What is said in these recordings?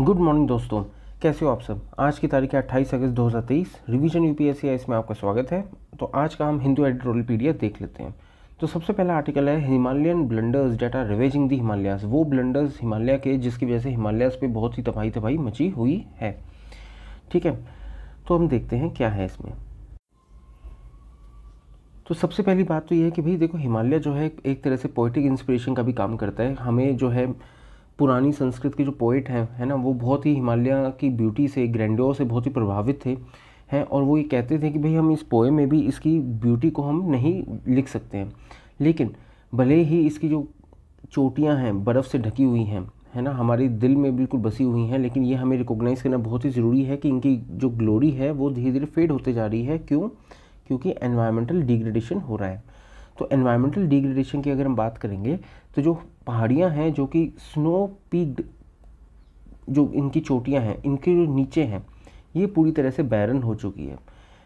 good morning दोस्तों कैसे हो आप सब आज की तारीख है अट्ठाईस अगस्त 2023 रिवीजन यूपीएससी है इसमें आपका स्वागत है तो आज का हम हिंदू एडिटोरियल पीडीएफ देख लेते हैं तो सबसे पहला आर्टिकल है Himalayan blunders data ravaging the Himalayas वो ब्लंडर्स हिमालय के जिसकी वजह से हिमालयास पे बहुत ही तबाही तबाही मची हुई है ठीक है तो हम देखते हैं क्या है इसमें तो सबसे पहली बात तो ये है कि भाई देखो हिमालय जो है एक तरह से पोइटिक इंस्पिरेशन का भी काम करता है हमें जो है पुरानी संस्कृत के जो पोइट हैं है ना वो बहुत ही हिमालय की ब्यूटी से ग्रैंडोर से बहुत ही प्रभावित थे हैं और वो ये कहते थे कि भाई हम इस पोए में भी इसकी ब्यूटी को हम नहीं लिख सकते हैं लेकिन भले ही इसकी जो चोटियाँ हैं बर्फ़ से ढकी हुई हैं है ना हमारे दिल में बिल्कुल बसी हुई हैं लेकिन ये हमें रिकॉग्नाइज़ करना बहुत ही ज़रूरी है कि इनकी जो ग्लोरी है वो धीरे धीरे फेड होते जा रही है क्यों क्योंकि एनवायरमेंटल डिग्रेडेशन हो रहा है तो एनवायरमेंटल डिग्रेडेशन की अगर हम बात करेंगे तो जो पहाड़ियाँ हैं जो कि स्नो पीक्ड जो इनकी चोटियाँ हैं इनके जो नीचे हैं ये पूरी तरह से बैरन हो चुकी है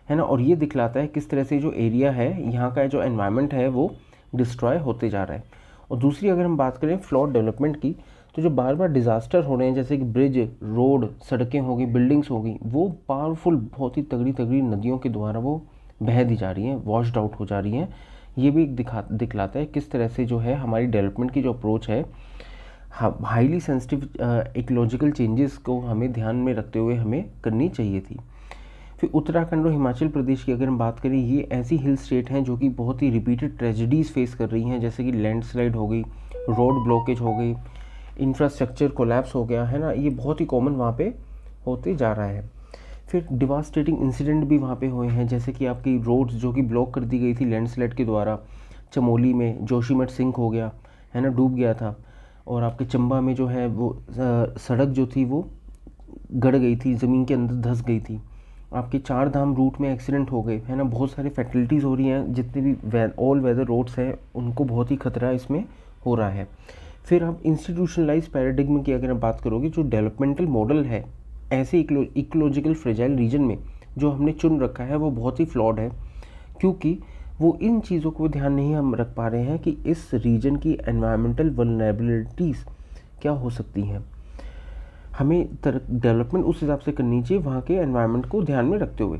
है ना और ये दिखलाता है किस तरह से जो एरिया है यहाँ का जो एनवायरनमेंट है वो डिस्ट्रॉय होते जा रहा है और दूसरी अगर हम बात करें फ्लॉड डेवलपमेंट की तो जो बार बार डिज़ास्टर हो रहे हैं जैसे कि ब्रिज रोड सड़कें होगी बिल्डिंग्स होगी वो पावरफुल बहुत ही तगड़ी तगड़ी नदियों के द्वारा वो बह दी जा रही हैं वॉश्ड आउट हो जा रही हैं ये भी एक दिखा दिखलाता है किस तरह से जो है हमारी डेवलपमेंट की जो अप्रोच है हाईली सेंसिटिव इकोलॉजिकल चेंजेस को हमें ध्यान में रखते हुए हमें करनी चाहिए थी फिर उत्तराखंड और हिमाचल प्रदेश की अगर हम बात करें ये ऐसी हिल स्टेट हैं जो कि बहुत ही रिपीटेड ट्रेजिडीज़ फेस कर रही हैं जैसे कि लैंडस्लाइड हो गई रोड ब्लॉकेज हो गई इंफ्रास्ट्रक्चर कोलैप्स हो गया है ना ये बहुत ही कॉमन वहाँ पे होते जा रहा है फिर डिवास्टेटिंग इंसिडेंट भी वहाँ पे हुए हैं जैसे कि आपकी रोड्स जो कि ब्लॉक कर दी गई थी लैंडस्लाइड के द्वारा चमोली में जोशीमठ सिंक हो गया है ना डूब गया था और आपके चंबा में जो है वो सड़क जो थी वो गड़ गई थी ज़मीन के अंदर धंस गई थी आपके चार धाम रूट में एक्सीडेंट हो गए है ना बहुत सारे फैटल्टीज़ हो रही हैं जितने भी वे, ऑल वेदर रोड्स हैं उनको बहुत ही खतरा इसमें हो रहा है फिर आप इंस्टीट्यूशनलाइज पैराडिग्म की अगर आप बात करोगे जो डेवलपमेंटल मॉडल है ऐसे इकोलॉजिकल फ्रेजाइल रीजन में जो हमने चुन रखा है वो बहुत ही फ्लॉड है क्योंकि वो इन चीज़ों को ध्यान नहीं हम रख पा रहे हैं कि इस रीजन की एनवायरमेंटल वलनेबिलिटीज़ क्या हो सकती हैं हमें डेवलपमेंट उस हिसाब से करनी चाहिए वहाँ के एनवायरमेंट को ध्यान में रखते हुए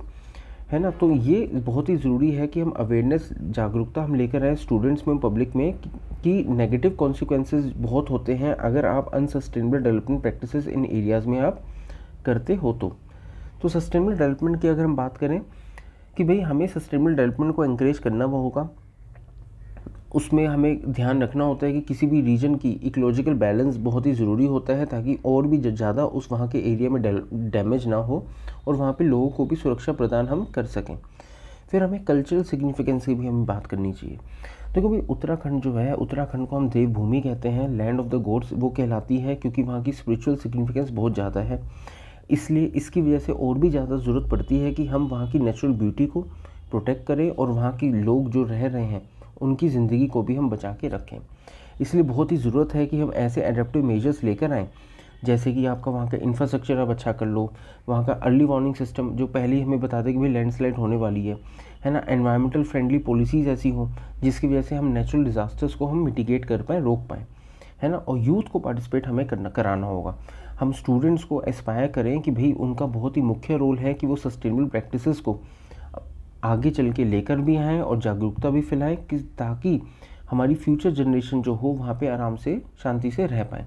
है ना तो ये बहुत ही ज़रूरी है कि हम अवेयरनेस जागरूकता हम लेकर आए स्टूडेंट्स में पब्लिक में कि नेगेटिव कॉन्सिक्वेंसेज बहुत होते हैं अगर आप unsustainable development practices in areas में आप करते हो तो तो सस्टेनेबल डेवलपमेंट की अगर हम बात करें कि भाई हमें सस्टेनेबल डेवलपमेंट को इंक्रेज करना होगा उसमें हमें ध्यान रखना होता है कि किसी भी रीजन की इकोलॉजिकल बैलेंस बहुत ही ज़रूरी होता है ताकि और भी ज़्यादा उस वहाँ के एरिया में डैमेज ना हो और वहाँ पे लोगों को भी सुरक्षा प्रदान हम कर सकें फिर हमें कल्चरल सिग्निफिकेंस की भी हमें बात करनी चाहिए देखो तो भाई उत्तराखंड जो है उत्तराखंड को हम देवभूमि कहते हैं लैंड ऑफ द गॉड्स वो कहलाती है क्योंकि वहाँ की स्पिरिचुअल सिग्निफिकेंस बहुत ज़्यादा है इसलिए इसकी वजह से और भी ज़्यादा ज़रूरत पड़ती है कि हम वहाँ की नेचुरल ब्यूटी को प्रोटेक्ट करें और वहाँ की लोग जो रह रहे हैं उनकी ज़िंदगी को भी हम बचा के रखें इसलिए बहुत ही ज़रूरत है कि हम ऐसे एडेप्टिव मेजर्स लेकर आएँ जैसे कि आपका वहाँ का इंफ्रास्ट्रक्चर आप अच्छा कर लो वहाँ का अर्ली वार्निंग सिस्टम जो पहले ही हमें बता दें कि भाई लैंडस्लाइड होने वाली है है ना एनवायरमेंटल फ्रेंडली पॉलिसीज़ ऐसी हों जिसकी वजह से हम नेचुरल डिज़ास्टर्स को हम मिटिगेट कर पाएँ रोक पाएँ है ना और यूथ को पार्टिसिपेट हमें करना कराना होगा हम स्टूडेंट्स को एस्पायर करें कि भाई उनका बहुत ही मुख्य रोल है कि वो सस्टेनेबल प्रैक्टिसेस को आगे चल के लेकर भी आएँ और जागरूकता भी फैलाएँ कि ताकि हमारी फ्यूचर जनरेशन जो हो वहाँ पे आराम से शांति से रह पाएँ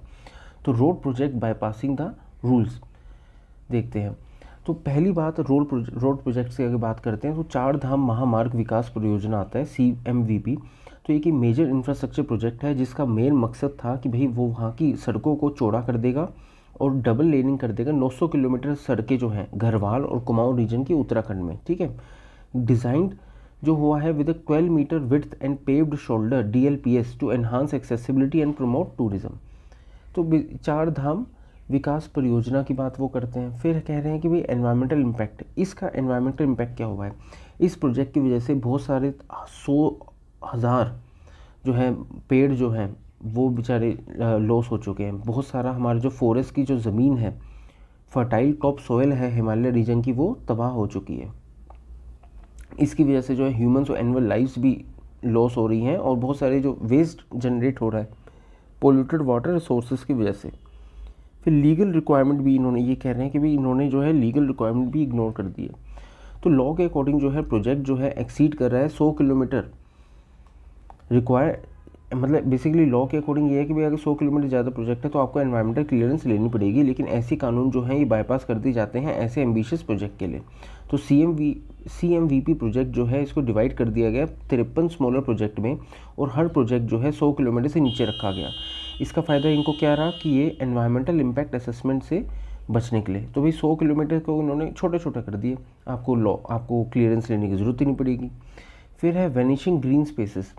तो road project bypassing the rules देखते हैं तो पहली बात रोड प्रोजेक्ट रोड प्रोजेक्ट्स की अगर बात करते हैं तो चार धाम महामार्ग विकास परियोजना आता है सी एम वी पी तो एक मेजर इंफ्रास्ट्रक्चर प्रोजेक्ट है जिसका मेन मकसद था कि भाई वो वहाँ की सड़कों को चौड़ा कर देगा और डबल लेनिंग कर देगा 900 किलोमीटर सड़कें जो हैं घरवाल और कुमाऊं रीजन की उत्तराखंड में ठीक है डिजाइंड जो हुआ है with twelve meter width and paved shoulder D L P S to enhance accessibility and promote tourism तो चार धाम विकास परियोजना की बात वो करते हैं फिर कह रहे हैं कि भाई एनवायरमेंटल इम्पैक्ट इसका एनवायरमेंटल इम्पैक्ट क्या हुआ है इस प्रोजेक्ट की वजह से बहुत सारे सौ हज़ार जो है पेड़ जो हैं वो बेचारे लॉस हो चुके हैं बहुत सारा हमारा जो फॉरेस्ट की जो ज़मीन है फर्टाइल टॉप सोयल है हिमालय रीजन की वो तबाह हो चुकी है इसकी वजह से जो है ह्यूमन्स और एनिमल लाइफ्स भी लॉस हो रही हैं और बहुत सारे जो वेस्ट जनरेट हो रहा है पोल्यूटेड वाटर रिसोर्सेज की वजह से फिर लीगल रिक्वायरमेंट भी इन्होंने ये कह रहे हैं कि भाई इन्होंने जो है लीगल रिक्वायरमेंट भी इग्नोर कर दिए तो लॉ के अकॉर्डिंग जो है प्रोजेक्ट जो है एक्सीड कर रहा है सौ किलोमीटर रिक्वायर मतलब बेसिकली लॉ के अकॉर्डिंग ये है कि भाई अगर 100 किलोमीटर ज़्यादा प्रोजेक्ट है तो आपको एनवायरमेंटल क्लियरेंस लेनी पड़ेगी लेकिन ऐसे कानून जो हैं ये बाईपास कर दिए जाते हैं ऐसे एम्बिशियस प्रोजेक्ट के लिए तो C M V C M V P project जो है इसको डिवाइड कर दिया गया तिरपन स्मॉलर प्रोजेक्ट में और हर प्रोजेक्ट जो है सौ किलोमीटर से नीचे रखा गया इसका फ़ायदा इनको क्या रहा कि ये एनवायरमेंटल इम्पैक्ट असेसमेंट से बचने के लिए तो भाई सौ किलोमीटर को उन्होंने छोटे छोटे कर दिए आपको लॉ आपको क्लियरेंस लेने की ज़रूरत ही नहीं पड़ेगी फिर है वेनिशिंग ग्रीन स्पेसेस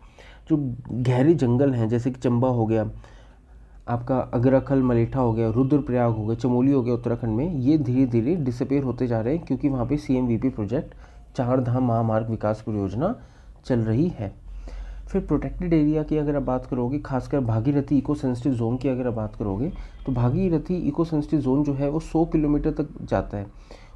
जो गहरे जंगल हैं जैसे कि चंबा हो गया आपका अग्रखल मलेठा हो गया रुद्रप्रयाग हो गया चमोली हो गया उत्तराखंड में ये धीरे धीरे डिसअपेयर होते जा रहे हैं क्योंकि वहाँ पे C M V P project Char Dham महामार्ग विकास परियोजना चल रही है फिर प्रोटेक्टेड एरिया की अगर आप बात करोगे खासकर भागीरथी इको सेंसिटिव जोन की अगर आप बात करोगे तो भागीरथी इको सेंसिटिव जोन जो है वो 100 किलोमीटर तक जाता है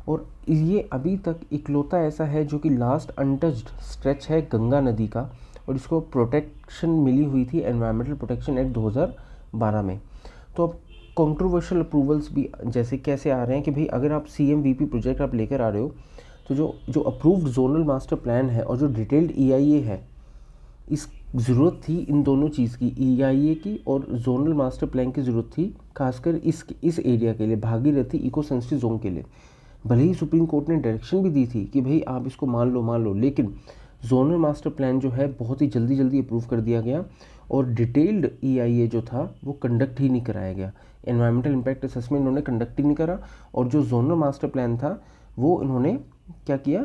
और ये अभी तक इकलौता ऐसा है जो कि लास्ट अनटच्ड स्ट्रेच है गंगा नदी का और इसको प्रोटेक्शन मिली हुई थी एनवायरमेंटल प्रोटेक्शन एक्ट 2012 में तो अब कॉन्ट्रोवर्शल अप्रूवल्स भी जैसे कैसे आ रहे हैं कि भाई अगर आप सी प्रोजेक्ट आप लेकर आ रहे हो तो जो जो अप्रूव्ड जोनल मास्टर प्लान है और जो डिटेल्ड ई e है इस ज़रूरत थी इन दोनों चीज़ की ई e की और जोनल मास्टर प्लान की ज़रूरत थी खासकर इस इस एरिया के लिए भागीरथी इको सेंसिटिव जोन के लिए भले ही सुप्रीम कोर्ट ने डायरेक्शन भी दी थी कि भाई आप इसको मान लो मान लो लेकिन जोनल मास्टर प्लान जो है बहुत ही जल्दी जल्दी अप्रूव कर दिया गया और डिटेल्ड ई e जो था वो कंडक्ट ही नहीं कराया गया इन्वायरमेंटल इम्पैक्ट असेसमेंट इन्होंने कंडक्ट ही नहीं करा और जो जोनल मास्टर प्लान था वो इन्होंने क्या किया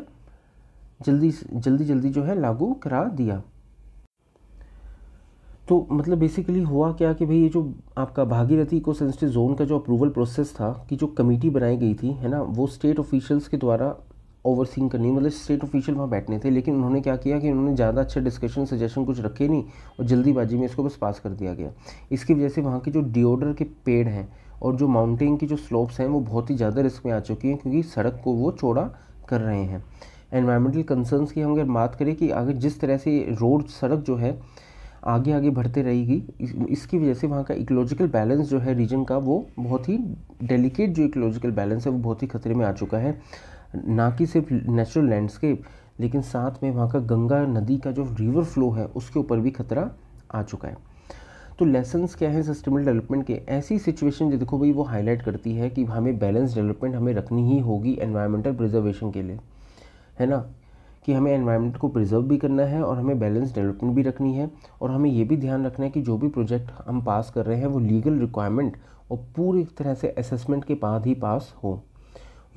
जल्दी जल्दी जल्दी जो है लागू करा दिया तो मतलब बेसिकली हुआ क्या कि भाई ये जो आपका भागीरथी इको सेंसिटिव जोन का जो अप्रूवल प्रोसेस था कि जो कमेटी बनाई गई थी है ना वो स्टेट ऑफिशियल्स के द्वारा ओवरसीन करनी मतलब स्टेट ऑफिशियल वहाँ बैठने थे लेकिन उन्होंने क्या किया कि उन्होंने ज़्यादा अच्छे डिस्कशन सजेशन कुछ रखे नहीं और जल्दीबाजी में इसको बस पास कर दिया गया इसकी वजह से वहाँ के जो डिओडर के पेड़ हैं और जो माउंटेन की जो स्लोप्स हैं वो बहुत ही ज़्यादा रिस्क में आ चुकी हैं क्योंकि सड़क को वो चौड़ा कर रहे हैं एनवायरमेंटल कंसर्न्स की हम अगर बात करें कि अगर जिस तरह से रोड सड़क जो है आगे आगे बढ़ते रहेगी इसकी वजह से वहाँ का इकोलॉजिकल बैलेंस जो है रीजन का वो बहुत ही डेलिकेट जो इकोलॉजिकल बैलेंस है वो बहुत ही खतरे में आ चुका है ना कि सिर्फ नेचुरल लैंडस्केप लेकिन साथ में वहाँ का गंगा नदी का जो रिवर फ्लो है उसके ऊपर भी खतरा आ चुका है तो लेसन्स क्या है सस्टेनेबल डेवलपमेंट के ऐसी सिचुएशन जो देखो भाई वो हाईलाइट करती है कि हमें बैलेंस डेवलपमेंट हमें रखनी ही होगी एनवायरमेंटल प्रिजर्वेशन के लिए है ना कि हमें एनवायरनमेंट को प्रिजर्व भी करना है और हमें बैलेंस डेवलपमेंट भी रखनी है और हमें ये भी ध्यान रखना है कि जो भी प्रोजेक्ट हम पास कर रहे हैं वो लीगल रिक्वायरमेंट और पूरी तरह से असेसमेंट के बाद ही पास हो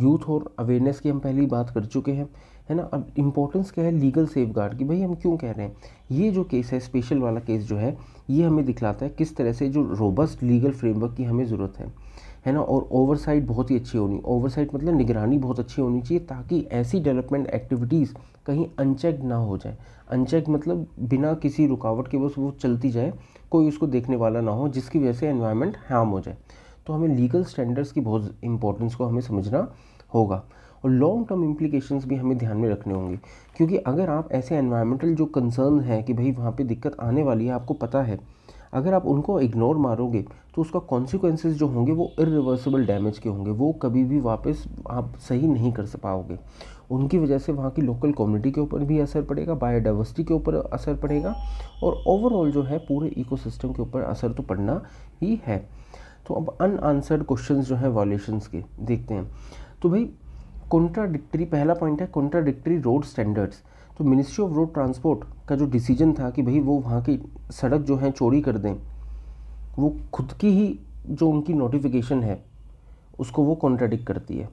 यूथ और अवेयरनेस की हम पहले बात कर चुके हैं है ना अब इम्पोर्टेंस क्या है लीगल सेफ गार्ड की भाई हम क्यों कह रहे हैं ये जो केस है स्पेशल वाला केस जो है ये हमें दिखलाता है किस तरह से जो रोबस्ट लीगल फ्रेमवर्क की हमें ज़रूरत है है ना और ओवरसाइट बहुत ही अच्छी होनी ओवरसाइट मतलब निगरानी बहुत अच्छी होनी चाहिए ताकि ऐसी डेवलपमेंट एक्टिविटीज़ कहीं अनचेक ना हो जाए अनचेक मतलब बिना किसी रुकावट के बस वो चलती जाए कोई उसको देखने वाला ना हो जिसकी वजह से एनवायरनमेंट हार्म हो जाए तो हमें लीगल स्टैंडर्ड्स की बहुत इंपॉर्टेंस को हमें समझना होगा और लॉन्ग टर्म इम्प्लीकेशंस भी हमें ध्यान में रखने होंगे क्योंकि अगर आप ऐसे एनवायरमेंटल जो कंसर्न हैं कि भाई वहाँ पे दिक्कत आने वाली है आपको पता है अगर आप उनको इग्नोर मारोगे तो उसका कॉन्सिक्वेंसेज जो होंगे वो इरिवर्सिबल डैमेज के होंगे वो कभी भी वापस आप सही नहीं कर पाओगे उनकी वजह से वहाँ की लोकल कम्युनिटी के ऊपर भी असर पड़ेगा बायोडाइवर्सिटी के ऊपर असर पड़ेगा और ओवरऑल जो है पूरे इकोसिस्टम के ऊपर असर तो पड़ना ही है तो अब अन आंसर्ड क्वेश्चन जो हैं वॉल्यूशंस के देखते हैं तो भाई कॉन्ट्राडिक्टरी पहला पॉइंट है कॉन्ट्राडिक्टरी रोड स्टैंडर्ड्स तो मिनिस्ट्री ऑफ रोड ट्रांसपोर्ट का जो डिसीजन था कि भाई वो वहाँ की सड़क जो है चोरी कर दें वो खुद की ही जो उनकी नोटिफिकेशन है उसको वो कॉन्ट्राडिक्ट करती है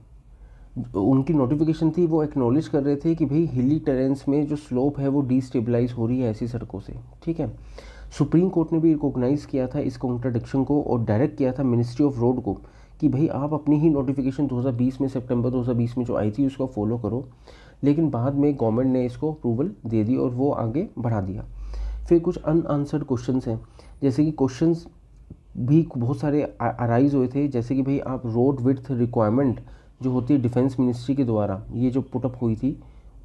उनकी नोटिफिकेशन थी वो एक्नॉलेज कर रहे थे कि भाई हिली टेरेंस में जो स्लोप है वो डिस्टेबलाइज हो रही है ऐसी सड़कों से ठीक है सुप्रीम कोर्ट ने भी रिकोगनाइज़ किया था इस कॉन्ट्राडिक्शन को और डायरेक्ट किया था मिनिस्ट्री ऑफ रोड को कि भाई आप अपनी ही नोटिफिकेशन 2020 में सितंबर 2020 में जो आई थी उसको फॉलो करो लेकिन बाद में गवर्नमेंट ने इसको अप्रूवल दे दी और वो आगे बढ़ा दिया फिर कुछ अनआंसर्ड क्वेश्चन हैं जैसे कि क्वेश्चन भी बहुत सारे अराइज हुए थे जैसे कि भाई आप रोड विथ रिक्वायरमेंट जो होती है डिफेंस मिनिस्ट्री के द्वारा ये जो पुटअप हुई थी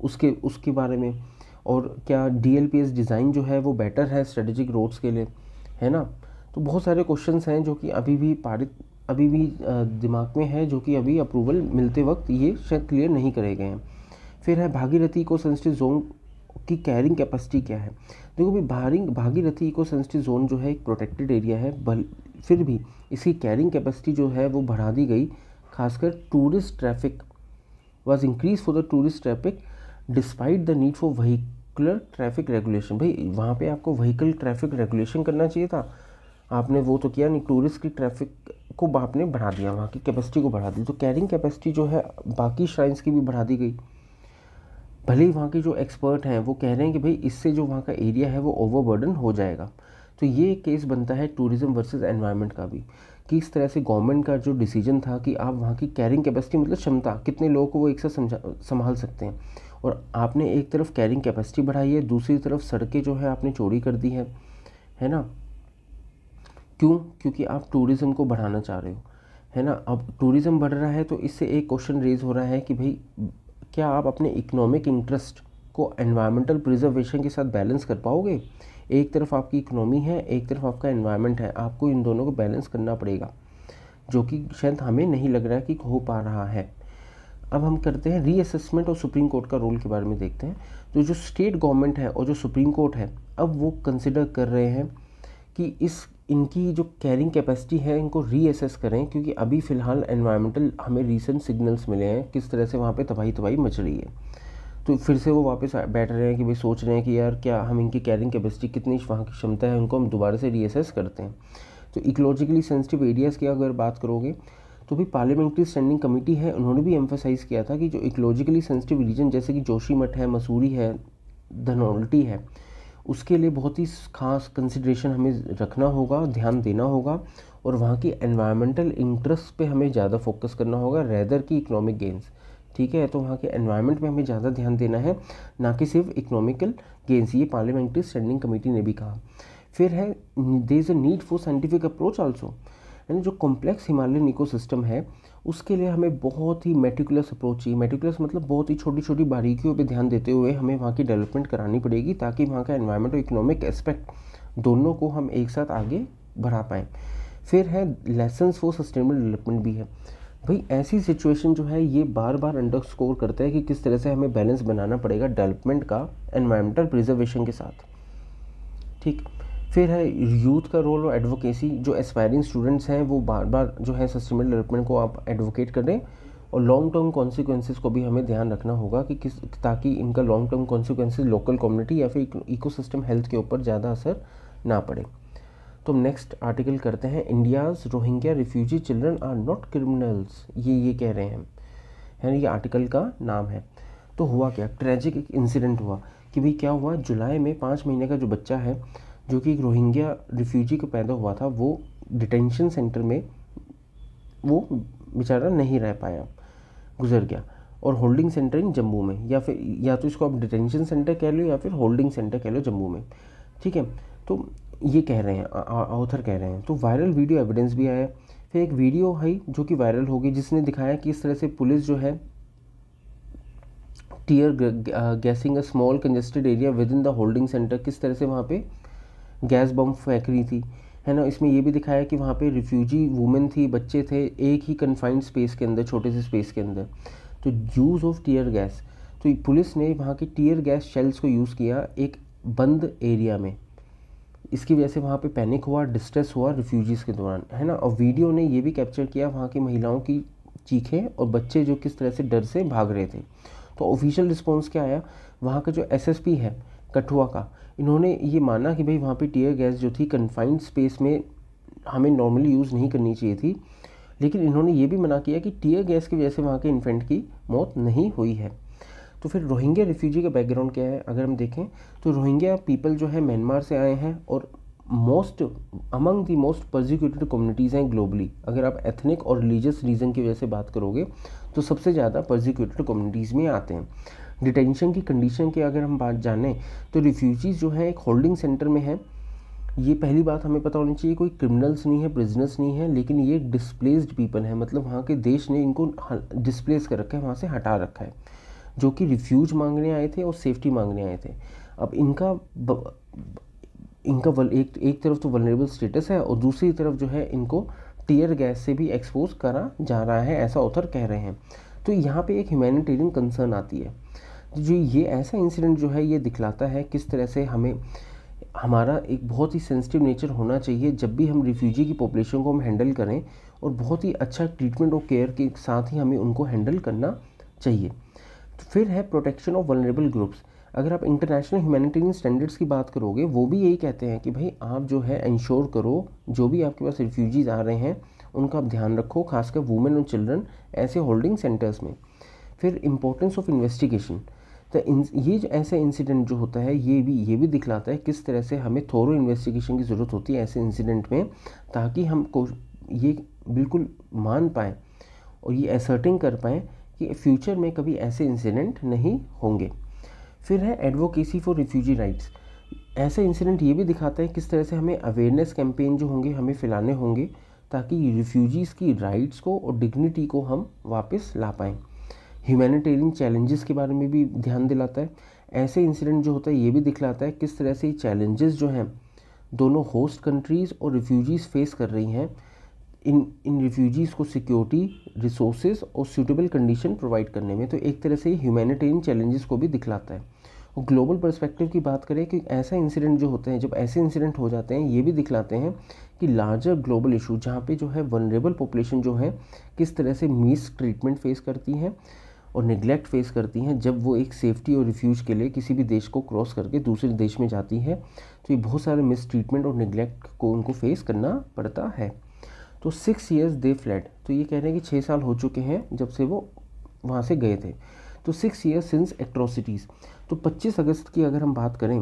उसके उसके बारे में और क्या D L P S design जो है वो बेटर है स्ट्रेटेजिक रोड्स के लिए है ना तो बहुत सारे क्वेश्चंस हैं जो कि अभी भी पारित अभी भी दिमाग में है जो कि अभी अप्रूवल मिलते वक्त ये शायद क्लियर नहीं करे गए हैं फिर है भागीरथी इको सेंसिटिव जोन की कैरिंग कैपेसिटी क्या है देखो भाई भारिंग भागीरथी इको सेंसिटिव जोन जो है एक प्रोटेक्टेड एरिया है बल फिर भी इसकी कैरिंग कैपेसिटी जो है वो बढ़ा दी गई खासकर tourist traffic was increase for the tourist traffic despite the need for वही वेहिकुलर ट्रैफिक रेगुलेशन भाई वहाँ पे आपको व्हीकल ट्रैफिक रेगुलेशन करना चाहिए था आपने वो तो किया नहीं टूरिस्ट की ट्रैफिक को आपने बढ़ा दिया वहाँ की कैपेसिटी को बढ़ा दी तो कैरिंग कैपेसिटी जो है बाकी श्राइन्स की भी बढ़ा दी गई भले ही वहाँ के जो एक्सपर्ट हैं वो कह रहे हैं कि भाई इससे जो वहाँ का एरिया है वो ओवरबर्डन हो जाएगा तो ये केस बनता है टूरिज़्म वर्सेस एनवायरनमेंट का भी कि इस तरह से गवर्नमेंट का जो डिसीजन था कि आप वहाँ की कैरिंग कैपेसिटी मतलब क्षमता कितने लोगों को वो एक साथ संभाल सकते हैं और आपने एक तरफ कैरिंग कैपेसिटी बढ़ाई है दूसरी तरफ सड़कें जो है आपने चोरी कर दी है है ना क्यों क्योंकि आप टूरिज़्म को बढ़ाना चाह रहे हो है ना अब टूरिज़्म बढ़ रहा है तो इससे एक क्वेश्चन रेज हो रहा है कि भाई क्या आप अपने इकोनॉमिक इंटरेस्ट को एनवायरमेंटल प्रिजर्वेशन के साथ बैलेंस कर पाओगे एक तरफ आपकी इकोनॉमी है एक तरफ आपका एनवायरमेंट है आपको इन दोनों को बैलेंस करना पड़ेगा जो कि शायद हमें नहीं लग रहा है कि हो पा रहा है अब हम करते हैं रीअसेसमेंट और सुप्रीम कोर्ट का रोल के बारे में देखते हैं तो जो स्टेट गवर्नमेंट है और जो सुप्रीम कोर्ट है अब वो कंसिडर कर रहे हैं कि इस इनकी जो कैरिंग कैपेसिटी है इनको रीअसेस करें क्योंकि अभी फ़िलहाल एनवायरमेंटल हमें रीसेंट सिग्नल्स मिले हैं किस तरह से वहाँ पर तबाही तबाही मच रही है तो फिर से वो वापस बैठ रहे हैं कि भाई सोच रहे हैं कि यार क्या हम इनकी कैरिंग कैपेसिटी कितनी वहाँ की क्षमता है उनको हम दोबारा से रीअसेस करते हैं तो इकोलॉजिकली सेंसिटिव एरियाज़ की अगर बात करोगे जो भी पार्लियामेंट्री स्टैंडिंग कमेटी है उन्होंने भी एम्फोसाइज़ किया था कि जो इकोलॉजिकली सेंसिटिव रीजन जैसे कि जोशीमठ है मसूरी है धनौल्टी है उसके लिए बहुत ही खास कंसिड्रेशन हमें रखना होगा ध्यान देना होगा और वहाँ की एनवायरमेंटल इंटरेस्ट पे हमें ज़्यादा फोकस करना होगा रेदर की इकोनॉमिक गेंस ठीक है तो वहाँ के एनवायरमेंट में हमें ज़्यादा ध्यान देना है ना कि सिर्फ इकोनॉमिकल गेंस ये पार्लियामेंट्री स्टैंडिंग कमेटी ने भी कहा फिर है there is a need for scientific approach also यानी जो कॉम्प्लेक्स हिमालयन इको है उसके लिए हमें बहुत ही मेटिकुलस अप्रोच चाहिए मेटिकुलस मतलब बहुत ही छोटी छोटी बारीकियों पे ध्यान देते हुए हमें वहाँ की डेवलपमेंट करानी पड़ेगी ताकि वहाँ का इन्वायरमेंट और इकोनॉमिक एस्पेक्ट दोनों को हम एक साथ आगे बढ़ा पाएँ फिर है लेसन फॉर सस्टेनेबल डेवलपमेंट भी है भाई ऐसी सिचुएशन जो है ये बार बार अंडर स्कोर करता है कि किस तरह से हमें बैलेंस बनाना पड़ेगा डेवलपमेंट का एनवायरमेंटल प्रिजर्वेशन के साथ ठीक फिर है यूथ का रोल और एडवोकेसी जो एस्पायरिंग स्टूडेंट्स हैं वो बार बार जो है सस्टेनेबल डेवलपमेंट को आप एडवोकेट करें और लॉन्ग टर्म कॉन्सिक्वेंसेज को भी हमें ध्यान रखना होगा कि किस ताकि इनका long term consequences local community या फिर सिस्टम हेल्थ के ऊपर ज़्यादा असर ना पड़े तो नेक्स्ट आर्टिकल करते हैं India's Rohingya refugee children are not criminals ये ये कह रहे हैं है ये आर्टिकल का नाम है तो हुआ क्या ट्रेजिक एक इंसिडेंट हुआ कि भाई क्या हुआ जुलाई में पाँच महीने का जो बच्चा है जो कि एक रोहिंग्या रिफ्यूजी को पैदा हुआ था वो डिटेंशन सेंटर में वो बेचारा नहीं रह पाया गुजर गया और होल्डिंग सेंटर इन जम्मू में या फिर या तो इसको आप डिटेंशन सेंटर कह लो या फिर होल्डिंग सेंटर कह लो जम्मू में ठीक है तो ये कह रहे हैं ऑथर कह रहे हैं तो वायरल वीडियो एविडेंस भी आया फिर एक वीडियो है जो कि वायरल हो गई जिसने दिखाया कि इस तरह से पुलिस जो है tear gassing a small congested area within the holding centre किस तरह से वहाँ पे गैस बम फैक्ट्री थी है ना इसमें ये भी दिखाया कि वहाँ पे रिफ्यूजी वुमेन थी बच्चे थे एक ही कन्फाइंड स्पेस के अंदर छोटे से स्पेस के अंदर तो यूज़ ऑफ टीयर गैस तो पुलिस ने वहाँ की टीयर गैस शेल्स को यूज़ किया एक बंद एरिया में इसकी वजह से वहाँ पे पैनिक हुआ डिस्ट्रेस हुआ रिफ्यूजीज़ के दौरान है ना और वीडियो ने ये भी कैप्चर किया वहाँ की महिलाओं की चीखें और बच्चे जो किस तरह से डर से भाग रहे थे तो ऑफिशियल रिस्पॉन्स क्या आया वहाँ का जो एस है कठुआ का इन्होंने ये माना कि भाई वहाँ पे टीयर गैस जो थी कन्फाइंड स्पेस में हमें नॉर्मली यूज़ नहीं करनी चाहिए थी लेकिन इन्होंने ये भी मना किया कि टीयर गैस की वजह से वहाँ के इन्फेंट की मौत नहीं हुई है तो फिर रोहिंग्या रिफ्यूजी का बैकग्राउंड क्या है अगर हम देखें तो रोहिंग्या पीपल जो है म्यांमार से आए हैं और most among the most prosecuted communities हैं ग्लोबली अगर आप एथनिक और रिलीजियस रीज़न की वजह से बात करोगे तो सबसे ज़्यादा प्रोजिक्यूटेड कम्युनिटीज़ में आते हैं डिटेंशन की कंडीशन की अगर हम बात जानें तो रिफ्यूजीज़ जो है एक होल्डिंग सेंटर में है ये पहली बात हमें पता होनी चाहिए कोई क्रिमिनल्स नहीं है प्रिजनर्स नहीं है लेकिन ये डिस्प्लेस्ड पीपल है मतलब वहाँ के देश ने इनको डिस्प्लेस कर रखा है वहाँ से हटा रखा है जो कि रिफ्यूज मांगने आए थे और सेफ्टी मांगने आए थे अब इनका ब, इनका वल, एक एक तरफ तो वनरेबल स्टेटस है और दूसरी तरफ जो है इनको टीयर गैस से भी एक्सपोज करा जा रहा है ऐसा ऑथर कह रहे हैं तो यहाँ पे एक ह्यूमैनिटेरियन कंसर्न आती है जो तो ये ऐसा इंसिडेंट जो है ये दिखलाता है किस तरह से हमें हमारा एक बहुत ही सेंसिटिव नेचर होना चाहिए जब भी हम रिफ्यूजी की पॉपुलेशन को हम हैंडल करें और बहुत ही अच्छा ट्रीटमेंट और केयर के साथ ही हमें उनको हैंडल करना चाहिए तो फिर है प्रोटेक्शन ऑफ वनरेबल ग्रुप्स अगर आप इंटरनेशनल ह्यूमैनिटेरियन स्टैंडर्ड्स की बात करोगे वो भी यही कहते हैं कि भाई आप जो है इंश्योर करो जो भी आपके पास रिफ्यूजीज़ आ रहे हैं उनका आप ध्यान रखो खासकर वुमेन और चिल्ड्रन ऐसे होल्डिंग सेंटर्स में फिर इम्पोर्टेंस ऑफ इन्वेस्टिगेशन तो इन ये जो ऐसे इंसिडेंट जो होता है ये भी ये भी दिखलाता है किस तरह से हमें थोरो इन्वेस्टिगेशन की ज़रूरत होती है ऐसे इंसिडेंट में ताकि हम को ये बिल्कुल मान पाएँ और ये असर्टिंग कर पाएँ कि फ्यूचर में कभी ऐसे इंसिडेंट नहीं होंगे फिर है एडवोकेसी फॉर रिफ्यूजी राइट्स ऐसे इंसिडेंट ये भी दिखाता है किस तरह से हमें अवेयरनेस कैंपेन जो होंगे हमें फैलाने होंगे ताकि रिफ्यूजीज़ की राइट्स को और डिग्निटी को हम वापस ला पाएँ ह्यूमैनिटेरियन चैलेंजेस के बारे में भी ध्यान दिलाता है ऐसे इंसिडेंट जो होता है ये भी दिखलाता है किस तरह से ये चैलेंजेस जो हैं दोनों होस्ट कंट्रीज़ और रिफ्यूजीज़ फेस कर रही हैं इन इन रिफ्यूजीज़ को सिक्योरिटी रिसोर्स और सूटेबल कंडीशन प्रोवाइड करने में तो एक तरह से ह्यूमैनिटेरियन चैलेंजेस को भी दिखलाता है और ग्लोबल परस्पेक्टिव की बात करें कि ऐसा इंसिडेंट जो होते हैं जब ऐसे इंसिडेंट हो जाते हैं ये भी दिखलाते हैं कि लार्जर ग्लोबल इशू जहाँ पे जो है वनरेबल पॉपुलेशन जो है किस तरह से मिस ट्रीटमेंट फेस करती है और निग्लेक्ट फेस करती हैं जब वो एक सेफ्टी और रिफ्यूज के लिए किसी भी देश को क्रॉस करके दूसरे देश में जाती हैं तो ये बहुत सारे मिस ट्रीटमेंट और निग्लेक्ट को उनको फेस करना पड़ता है तो सिक्स ईयर्स दे फ्लैट तो ये कह रहे हैं कि छः साल हो चुके हैं जब से वो वहाँ से गए थे तो सिक्स ईयर्स सिंस एट्रोसिटीज़ तो पच्चीस अगस्त की अगर हम बात करें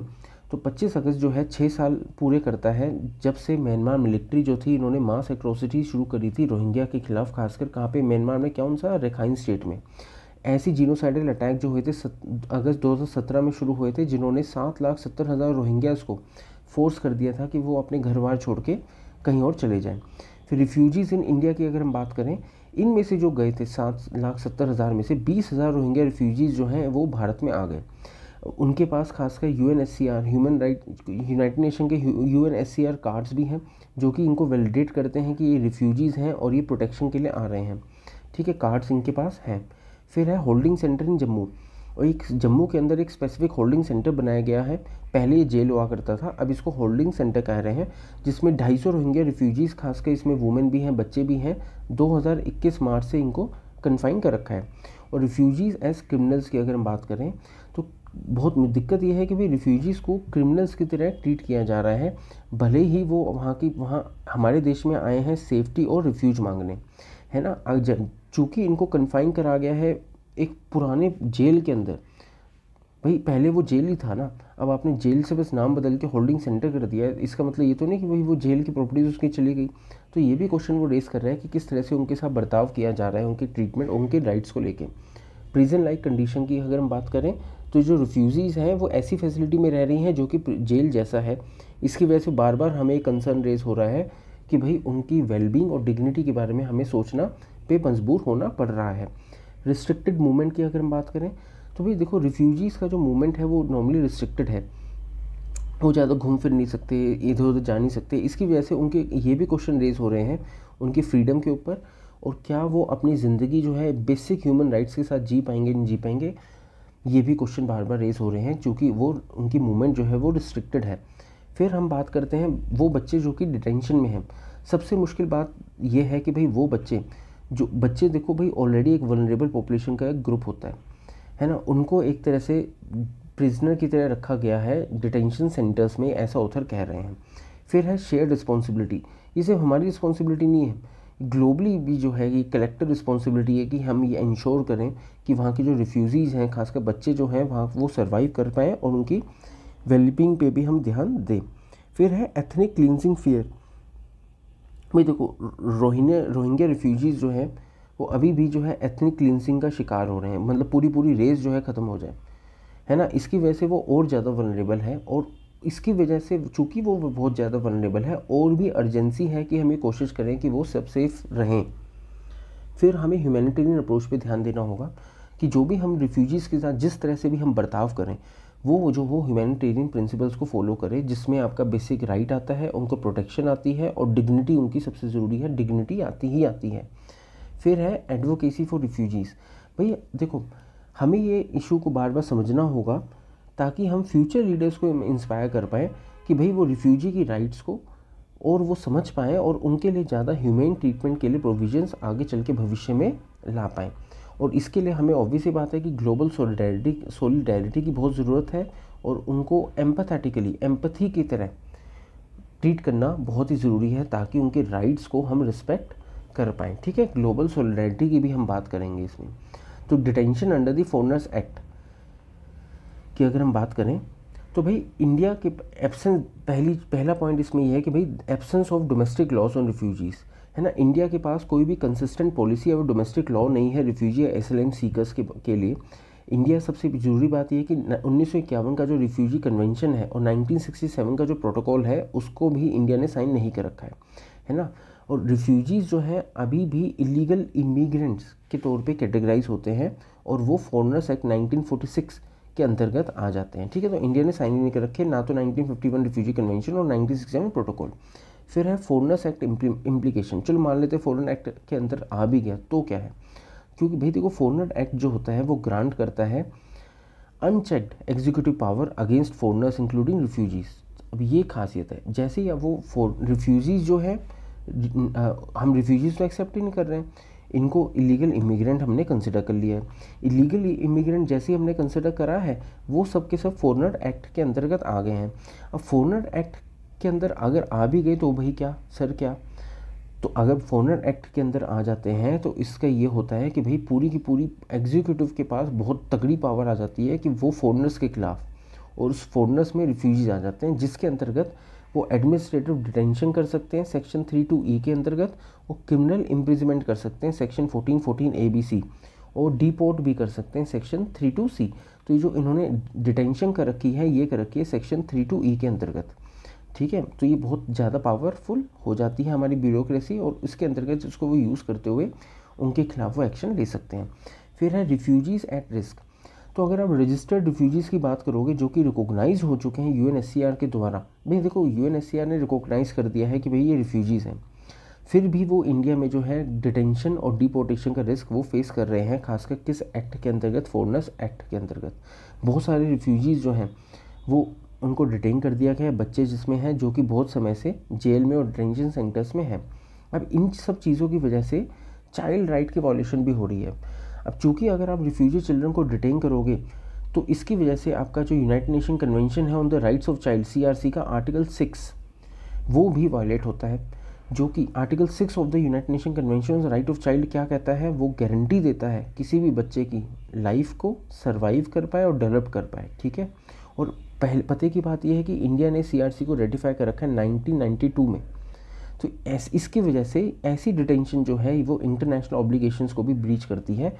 तो 25 अगस्त जो है छः साल पूरे करता है जब से म्यांमार मिलिट्री जो थी इन्होंने मास एट्रोसिटी शुरू करी थी रोहिंग्या के खिलाफ खासकर कहाँ पे म्यांमार में क्या सा रेखाइन स्टेट में ऐसी जीनोसाइडल अटैक जो हुए थे सत, अगस्त 2017 में शुरू हुए थे जिन्होंने सात लाख सत्तर हज़ार रोहिंग्यास को फोर्स कर दिया था कि वो अपने घर बार छोड़ के कहीं और चले जाएं फिर रिफ्यूजीज़ इन इंडिया की अगर हम बात करें इन में से जो गए थे सात लाख सत्तर हज़ार में से बीस हज़ार रोहिंग्या रिफ्यूजीज़ जो हैं वो भारत में आ गए उनके पास खासकर U N S C R human right United Nation के U N S C R cards भी हैं जो कि इनको वैलिडेट करते हैं कि ये रिफ्यूजीज़ हैं और ये प्रोटेक्शन के लिए आ रहे हैं ठीक है कार्ड्स इनके पास हैं फिर है होल्डिंग सेंटर इन जम्मू और एक जम्मू के अंदर एक स्पेसिफिक होल्डिंग सेंटर बनाया गया है पहले ये जेल हुआ करता था अब इसको होल्डिंग सेंटर कह रहे हैं जिसमें ढाई सौ रोहिंग्या रिफ्यूजीज़ खासकर इसमें वुमेन भी हैं बच्चे भी हैं 2021 मार्च से इनको कन्फाइन कर रखा है और रिफ्यूजीज़ एज क्रिमिनल्स की अगर हम बात करें तो बहुत दिक्कत यह है कि भाई रिफ्यूजीज़ को क्रिमिनल्स की तरह ट्रीट किया जा रहा है भले ही वो वहाँ की वहाँ हमारे देश में आए हैं सेफ्टी और रिफ्यूज मांगने है ना चूँकि इनको कन्फाइन करा गया है एक पुराने जेल के अंदर भाई पहले वो जेल ही था ना अब आपने जेल से बस नाम बदल के होल्डिंग सेंटर कर दिया है इसका मतलब ये तो नहीं कि भाई वो जेल की प्रॉपर्टीज़ उसकी चली गई तो ये भी क्वेश्चन वो रेस कर रहा है कि किस तरह से उनके साथ बर्ताव किया जा रहा है उनके ट्रीटमेंट उनके राइट्स को लेके प्रिजन लाइक कंडीशन की अगर हम बात करें तो जो रिफ्यूज़ीज़ हैं वो ऐसी फैसिलिटी में रह रही हैं जो कि जेल जैसा है इसकी वजह से बार बार हमें कंसर्न रेज हो रहा है कि भाई उनकी वेलबींग और डिग्निटी के बारे में हमें सोचना पे मजबूर होना पड़ रहा है रिस्ट्रिक्टेड मूवमेंट की अगर हम बात करें तो भाई देखो रिफ्यूजीज़ का जो मूवमेंट है वो नॉर्मली रिस्ट्रिक्टेड है वो ज़्यादा घूम फिर नहीं सकते इधर उधर जा नहीं सकते इसकी वजह से उनके ये भी क्वेश्चन रेज हो रहे हैं उनकी फ्रीडम के ऊपर और क्या वो अपनी ज़िंदगी जो है बेसिक ह्यूमन राइट्स के साथ जी पाएंगे नहीं जी पाएंगे ये भी क्वेश्चन बार बार रेज हो रहे हैं क्योंकि वो उनकी मूवमेंट जो है वो रिस्ट्रिक्टेड है फिर हम बात करते हैं वो बच्चे जो कि डिटेंशन में हैं सबसे मुश्किल बात यह है कि भाई वो बच्चे जो बच्चे देखो भाई ऑलरेडी एक वनरेबल पॉपुलेशन का एक ग्रुप होता है है ना उनको एक तरह से प्रिजनर की तरह रखा गया है डिटेंशन सेंटर्स में ऐसा ऑथर कह रहे हैं फिर है शेयर रिस्पॉन्सिबिलिटी ये सिर्फ हमारी रिस्पॉन्सिबिलिटी नहीं है ग्लोबली भी जो है ये कलेक्टिव रिस्पॉन्सिबिलिटी है कि हम ये इंश्योर करें कि वहाँ के जो रिफ्यूज़ीज़ हैं खासकर बच्चे जो हैं वहाँ वो सर्वाइव कर पाएँ और उनकी वेलपिंग पे भी हम ध्यान दें फिर है एथनिक क्लिनजिंग फियर भाई देखो रोहिंग्या रोहिंग्या रिफ्यूजीज़ जो हैं वो अभी भी जो है एथनिक क्लिनजिंग का शिकार हो रहे हैं मतलब पूरी पूरी रेस जो है ख़त्म हो जाए है ना इसकी वजह से वो और ज़्यादा वनरेबल है और इसकी वजह से चूँकि वो बहुत ज़्यादा वनरेबल है और भी अर्जेंसी है कि हमें कोशिश करें कि वो सब सेफ रहें फिर हमें ह्यूमैनिटेरियन अप्रोच पे ध्यान देना होगा कि जो भी हम रिफ्यूजीज़ के साथ जिस तरह से भी हम बर्ताव करें वो जो वो ह्यूमैनिटेरियन प्रिंसिपल्स को फॉलो करे जिसमें आपका बेसिक राइट आता है उनको प्रोटेक्शन आती है और डिग्निटी उनकी सबसे ज़रूरी है डिग्निटी आती ही आती है फिर है एडवोकेसी फॉर रिफ्यूजीज़ भैया देखो हमें ये इशू को बार बार समझना होगा ताकि हम फ्यूचर लीडर्स को इंस्पायर कर पाएँ कि भाई वो रिफ्यूजी की राइट्स को और वो समझ पाएँ और उनके लिए ज़्यादा ह्यूमेन ट्रीटमेंट के लिए प्रोविजन्स आगे चल के भविष्य में ला पाएँ और इसके लिए हमें ऑब्वियसली बात है कि ग्लोबल सोलिडारिटी सोलिडारिटी की बहुत ज़रूरत है और उनको एम्पथेटिकली एम्पथी की तरह ट्रीट करना बहुत ही ज़रूरी है ताकि उनके राइट्स को हम रिस्पेक्ट कर पाएँ ठीक है ग्लोबल सोलिडारिटी की भी हम बात करेंगे इसमें तो detention under the foreigners act की अगर हम बात करें तो भाई इंडिया के एब्सेंस पहली पहला पॉइंट इसमें यह है कि भाई absence of domestic laws on refugees है ना इंडिया के पास कोई भी कंसिस्टेंट पॉलिसी और डोमेस्टिक लॉ नहीं है refugee asylum seekers के, के लिए इंडिया सबसे जरूरी बात यह कि उन्नीस का जो रिफ्यूजी कन्वेंशन है और 1967 का जो प्रोटोकॉल है उसको भी इंडिया ने साइन नहीं कर रखा है है ना और रिफ्यूजीज़ जो हैं अभी भी इलीगल इमीग्रेंट्स के तौर पे कैटेगराइज होते हैं और वो फॉरनर्स एक्ट 1946 के अंतर्गत आ जाते हैं ठीक है तो इंडिया ने साइन नहीं कर रखे ना तो 1951 रिफ्यूजी कन्वेंशन और 1967 प्रोटोकॉल फिर है फॉरनर्स एक्ट इम्प्लीकेशन चलो मान लेते हैं फॉरन एक्ट के अंदर आ भी गया तो क्या है क्योंकि भाई देखो फॉरनर एक्ट जो होता है वो ग्रांट करता है unchecked executive power against foreigners including refugees अब ये खासियत है जैसे ही वो फॉर रिफ्यूजीज जो है हम रिफ्यूजीज़ तो एक्सेप्ट ही नहीं कर रहे हैं इनको इलीगल इमिग्रेंट हमने कंसिडर कर लिया है इलीगल इमिग्रेंट जैसे ही हमने कंसिडर करा है वो सब के सब फॉरनर एक्ट के अंतर्गत आ गए हैं अब फॉरनर एक्ट के अंदर अगर आ भी गए तो भाई क्या सर क्या तो अगर फॉरनर एक्ट के अंदर आ जाते हैं तो इसका ये होता है कि भाई पूरी की पूरी एग्जीक्यूटिव के पास बहुत तगड़ी पावर आ जाती है कि वो फॉरनर्स के खिलाफ और उस फॉरनर्स में रिफ्यूजीज आ जाते हैं जिसके अंतर्गत वो एडमिनिस्ट्रेटिव डिटेंशन कर सकते हैं सेक्शन थ्री टू ई के अंतर्गत वो क्रिमिनल इम्प्रिजमेंट कर सकते हैं section fourteen fourteen A B C और डिपोर्ट भी कर सकते हैं सेक्शन थ्री टू सी तो ये जो इन्होंने डिटेंशन कर रखी है ये कर रखी है सेक्शन थ्री टू ई के अंतर्गत ठीक है तो ये बहुत ज़्यादा पावरफुल हो जाती है हमारी ब्यूरोक्रेसी और उसके अंतर्गत उसको वो यूज़ करते हुए उनके खिलाफ वो एक्शन ले सकते हैं फिर है रिफ्यूजीज़ एट रिस्क तो अगर आप रजिस्टर्ड रिफ्यूजीज़ की बात करोगे जो कि रिकोगनाइज हो चुके हैं यू के द्वारा भाई देखो यू ने रिकोगनाइज़ कर दिया है कि भाई ये रिफ्यूजीज़ हैं फिर भी वो इंडिया में जो है डिटेंशन और डिपोर्टेशन का रिस्क वो फेस कर रहे हैं खासकर किस एक्ट के अंतर्गत फॉरनर्स एक्ट के अंतर्गत बहुत सारे रिफ्यूजीज़ जो हैं वो उनको डिटेन कर दिया गया है बच्चे जिसमें हैं जो कि बहुत समय से जेल में और डिटेंशन सेंटर्स में हैं अब इन सब चीज़ों की वजह से चाइल्ड राइट की वॉल्यूशन भी हो रही है अब चूँकि अगर आप रिफ्यूजी चिल्ड्रन को डिटेन करोगे तो इसकी वजह से आपका जो यूनाइटेड नेशन कन्वेंशन है on the rights of child C का आर्टिकल सिक्स वो भी वायलेट होता है जो कि article six of the United Nation convention on right of child क्या कहता है वो गारंटी देता है किसी भी बच्चे की लाइफ को सर्वाइव कर पाए और डेवलप कर पाए ठीक है और पहले पते की बात यह है कि इंडिया ने सीआरसी को रेटिफाई कर रखा है नाइनटीन में तो ऐस इसकी वजह से ऐसी डिटेंशन जो है वो इंटरनेशनल ऑब्लिगेशंस को भी ब्रीच करती है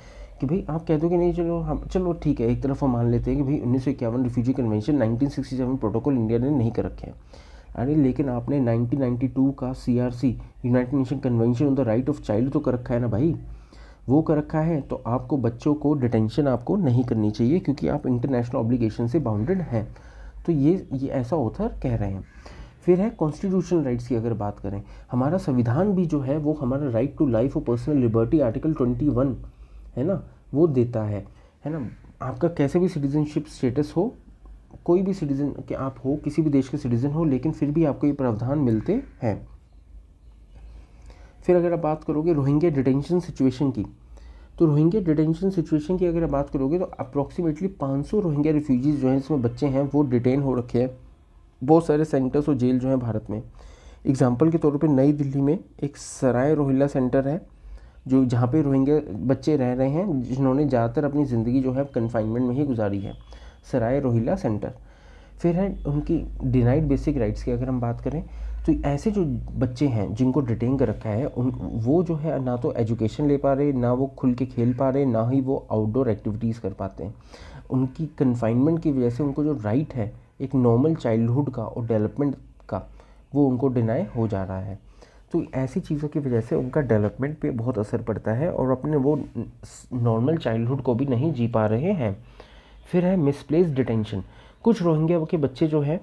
कि भाई आप कह दो कि नहीं चलो हम चलो ठीक है एक तरफ हम मान लेते हैं कि भाई उन्नीस सौ इक्यावन refugee convention nineteen protocol India ने नहीं कर रखे हैं अरे लेकिन आपने 1992 का C R C United Nation convention on the right of child तो कर रखा है ना भाई वो कर रखा है तो आपको बच्चों को डिटेंशन आपको नहीं करनी चाहिए क्योंकि आप इंटरनेशनल ऑब्लिगेशन से बाउंडेड हैं तो ये ये ऐसा ऑथर कह रहे हैं फिर है कॉन्स्टिट्यूशनल राइट्स की अगर बात करें हमारा संविधान भी जो है वो हमारा राइट टू लाइफ और personal liberty article twenty one है ना वो देता है है ना आपका कैसे भी सिटीजनशिप स्टेटस हो कोई भी सिटीजन के आप हो किसी भी देश के सिटीजन हो लेकिन फिर भी आपको ये प्रावधान मिलते हैं फिर अगर आप बात करोगे रोहिंग्या डिटेंशन सिचुएशन की तो रोहिंग्या डिटेंशन सिचुएशन की अगर आप बात करोगे तो अप्रॉक्सीमेटली 500 रोहिंग्या रिफ्यूजीज़ जो हैं इसमें बच्चे हैं वो डिटेन हो रखे हैं बहुत सारे सेंटर्स और जेल जो हैं भारत में एग्जाम्पल के तौर पर नई दिल्ली में एक सराय रोहिल्ला सेंटर है जो जहाँ पर रोहिंग्या बच्चे रह रहे हैं जिन्होंने ज़्यादातर अपनी ज़िंदगी जो है कन्फाइनमेंट में ही गुजारी है सराय रोहिल्ला सेंटर फिर है उनकी डिनाइड बेसिक राइट्स की अगर हम बात करें तो ऐसे जो बच्चे हैं जिनको डिटेन कर रखा है उन वो जो है ना तो एजुकेशन ले पा रहे ना वो खुल के खेल पा रहे ना ही वो आउटडोर एक्टिविटीज़ कर पाते हैं उनकी कन्फाइनमेंट की वजह से उनको जो राइट है एक नॉर्मल चाइल्डहुड का और डेवलपमेंट का वो उनको डिनाई हो जा रहा है तो ऐसी चीज़ों की वजह से उनका डेवलपमेंट पे बहुत असर पड़ता है और अपने वो नॉर्मल चाइल्डहुड को भी नहीं जी पा रहे हैं फिर है मिसप्लेस डिटेंशन कुछ रोहिंग्या के बच्चे जो हैं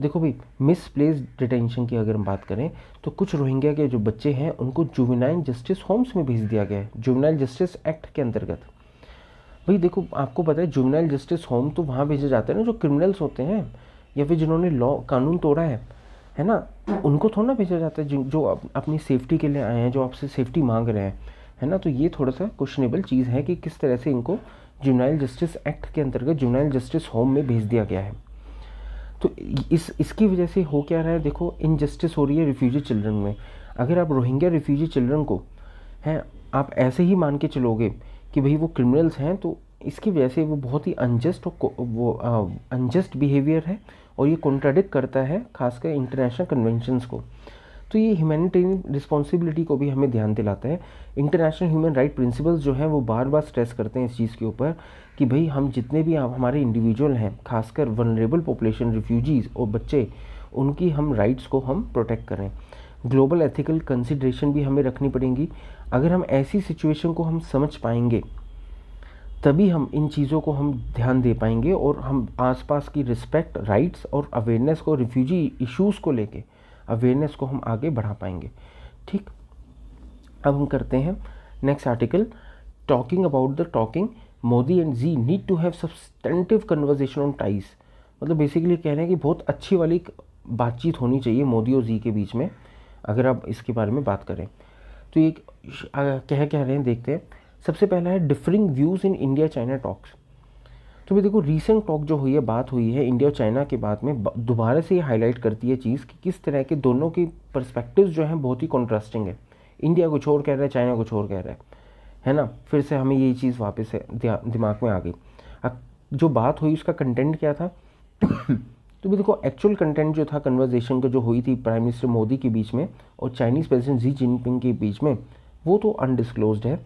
देखो भाई मिसप्लेस डिटेंशन की अगर हम बात करें तो कुछ रोहिंग्या के जो बच्चे हैं उनको जुवेनाइल जस्टिस होम्स में भेज दिया गया है जुवेनाइल जस्टिस एक्ट के अंतर्गत भाई देखो आपको पता है जुवेनाइल जस्टिस होम तो वहाँ भेजे जाते हैं ना जो क्रिमिनल्स होते हैं या फिर जिन्होंने लॉ कानून तोड़ा है है ना उनको थोड़ा ना भेजा जाता है जो, जो अपनी सेफ्टी के लिए आए हैं जो आपसे सेफ्टी मांग रहे हैं है ना तो ये थोड़ा सा क्वेश्चनेबल चीज़ है कि किस तरह से इनको जुवेनाइल जस्टिस एक्ट के अंतर्गत जुवेनाइल जस्टिस होम में भेज दिया गया है तो इस इसकी वजह से हो क्या रहा है देखो इनजस्टिस हो रही है रिफ्यूजी चिल्ड्रन में अगर आप रोहिंग्या रिफ्यूजी चिल्ड्रन को हैं आप ऐसे ही मान के चलोगे कि भाई वो क्रिमिनल्स हैं तो इसकी वजह से वो बहुत ही अनजस्ट वो अनजस्ट बिहेवियर है और ये कॉन्ट्राडिक्ट करता है खासकर इंटरनेशनल कन्वेंशनस को तो ये ह्यूमैनिटेरियन रिस्पॉन्सिबिलिटी को भी हमें ध्यान दिलाता है इंटरनेशनल ह्यूमन राइट प्रिंसिपल्स जो हैं वो बार बार स्ट्रेस करते हैं इस चीज़ के ऊपर कि भाई हम जितने भी हमारे इंडिविजुअल हैं खासकर वनरेबल पॉपुलेशन रिफ्यूजीज़ और बच्चे उनकी हम राइट्स को हम प्रोटेक्ट करें ग्लोबल एथिकल कंसिड्रेशन भी हमें रखनी पड़ेंगी अगर हम ऐसी सिचुएशन को हम समझ पाएंगे तभी हम इन चीज़ों को हम ध्यान दे पाएंगे और हम आसपास की रिस्पेक्ट राइट्स और अवेयरनेस को रिफ्यूजी इश्यूज़ को लेके अवेयरनेस को हम आगे बढ़ा पाएंगे ठीक अब हम करते हैं next article talking about the talking Modi and Xi need to have substantive conversation on ties मतलब बेसिकली कह रहे हैं कि बहुत अच्छी वाली बातचीत होनी चाहिए मोदी और जी के बीच में अगर आप इसके बारे में बात करें तो ये कह कह रहे हैं देखते हैं सबसे पहला है differing views in India China talks तो भाई देखो रीसेंट टॉक जो हुई है बात हुई है इंडिया और चाइना के बाद में दोबारा से ये हाईलाइट करती है चीज़ कि किस तरह के दोनों के परस्पेक्टिव जो हैं बहुत ही कॉन्ट्रास्टिंग है इंडिया कुछ और कह रहा है चाइना कुछ और कह रहा है है ना फिर से हमें ये चीज़ वापस दिमाग में आ गई अब जो बात हुई उसका कंटेंट क्या था तो भी देखो एक्चुअल कंटेंट जो था कन्वर्जेशन का जो हुई थी प्राइम मिनिस्टर मोदी के बीच में और चाइनीज़ प्रेसिडेंट जी जिनपिंग के बीच में वो तो अनडिसक्लोज है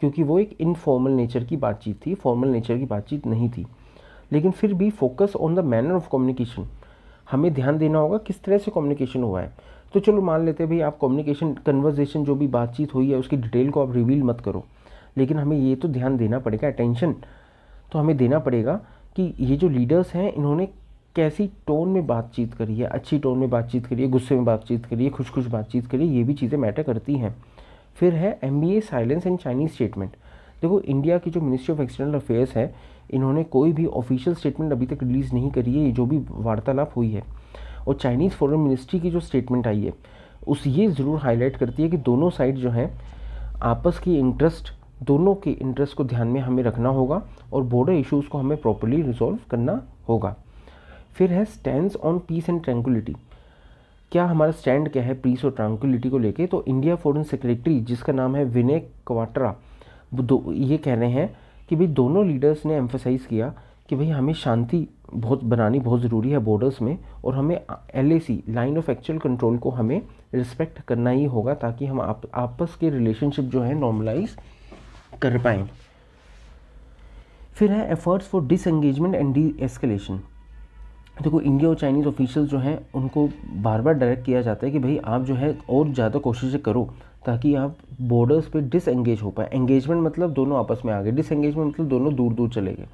क्योंकि वो एक इनफॉर्मल नेचर की बातचीत थी फॉर्मल नेचर की बातचीत नहीं थी लेकिन फिर भी focus on the manner of communication हमें ध्यान देना होगा किस तरह से कम्युनिकेशन हुआ है तो चलो मान लेते हैं भाई आप कम्युनिकेशन कन्वर्जेशन जो भी बातचीत हुई है उसकी डिटेल को आप रिवील मत करो लेकिन हमें ये तो ध्यान देना पड़ेगा अटेंशन तो हमें देना पड़ेगा कि ये जो लीडर्स हैं इन्होंने कैसी टोन में बातचीत करी है अच्छी टोन में बातचीत करी है गुस्से में बातचीत करी है खुश खुश बातचीत करी है ये भी चीज़ें मैटर करती हैं फिर है M B A silence and Chinese statement देखो इंडिया की जो मिनिस्ट्री ऑफ एक्सटर्नल अफेयर्स है इन्होंने कोई भी ऑफिशियल स्टेटमेंट अभी तक रिलीज़ नहीं करी है ये जो भी वार्तालाप हुई है और चाइनीज़ फॉरेन मिनिस्ट्री की जो स्टेटमेंट आई है उस ये ज़रूर हाईलाइट करती है कि दोनों साइड जो हैं आपस की इंटरेस्ट दोनों के इंटरेस्ट को ध्यान में हमें रखना होगा और बॉर्डर इश्यूज़ को हमें प्रॉपरली रिजॉल्व करना होगा फिर है stand on peace and tranquillity क्या हमारा स्टैंड क्या है पीस और ट्रैंकुलिटी को लेके तो इंडिया फॉरेन सेक्रेटरी जिसका नाम है विनय क्वाट्रा ये कह रहे हैं कि भाई दोनों लीडर्स ने एम्फोसाइज़ किया कि भाई हमें शांति बहुत बनानी बहुत ज़रूरी है बॉर्डर्स में और हमें L line of actual control को हमें रिस्पेक्ट करना ही होगा ताकि हम आप, आपस के रिलेशनशिप जो है नॉर्मलाइज़ कर पाए फिर है efforts for disengagement and deescalation देखो इंडिया और चाइनीज़ ऑफिशियल जो हैं उनको बार बार डायरेक्ट किया जाता है कि भाई आप जो है और ज़्यादा कोशिशें करो ताकि आप बॉर्डर्स पे डिसंगेज हो पाए एंगेजमेंट मतलब दोनों आपस में आ गए डिसंगेजमेंट मतलब दोनों दूर दूर चले गए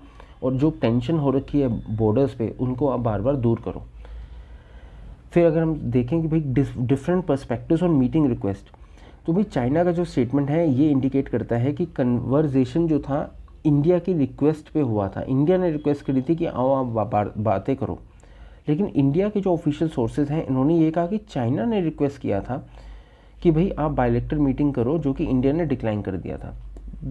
और जो टेंशन हो रखी है बॉर्डर्स पे उनको आप बार बार दूर करो फिर अगर हम देखें कि भाई different perspective on meeting request तो भाई चाइना का जो स्टेटमेंट है ये इंडिकेट करता है कि कन्वर्जेशन जो था इंडिया की रिक्वेस्ट पे हुआ था इंडिया ने रिक्वेस्ट करी थी कि आओ आप बातें करो लेकिन इंडिया के जो ऑफिशियल सोर्सेज हैं इन्होंने ये कहा कि चाइना ने रिक्वेस्ट किया था कि भाई आप बायलेक्टर मीटिंग करो जो कि इंडिया ने डिक्लाइन कर दिया था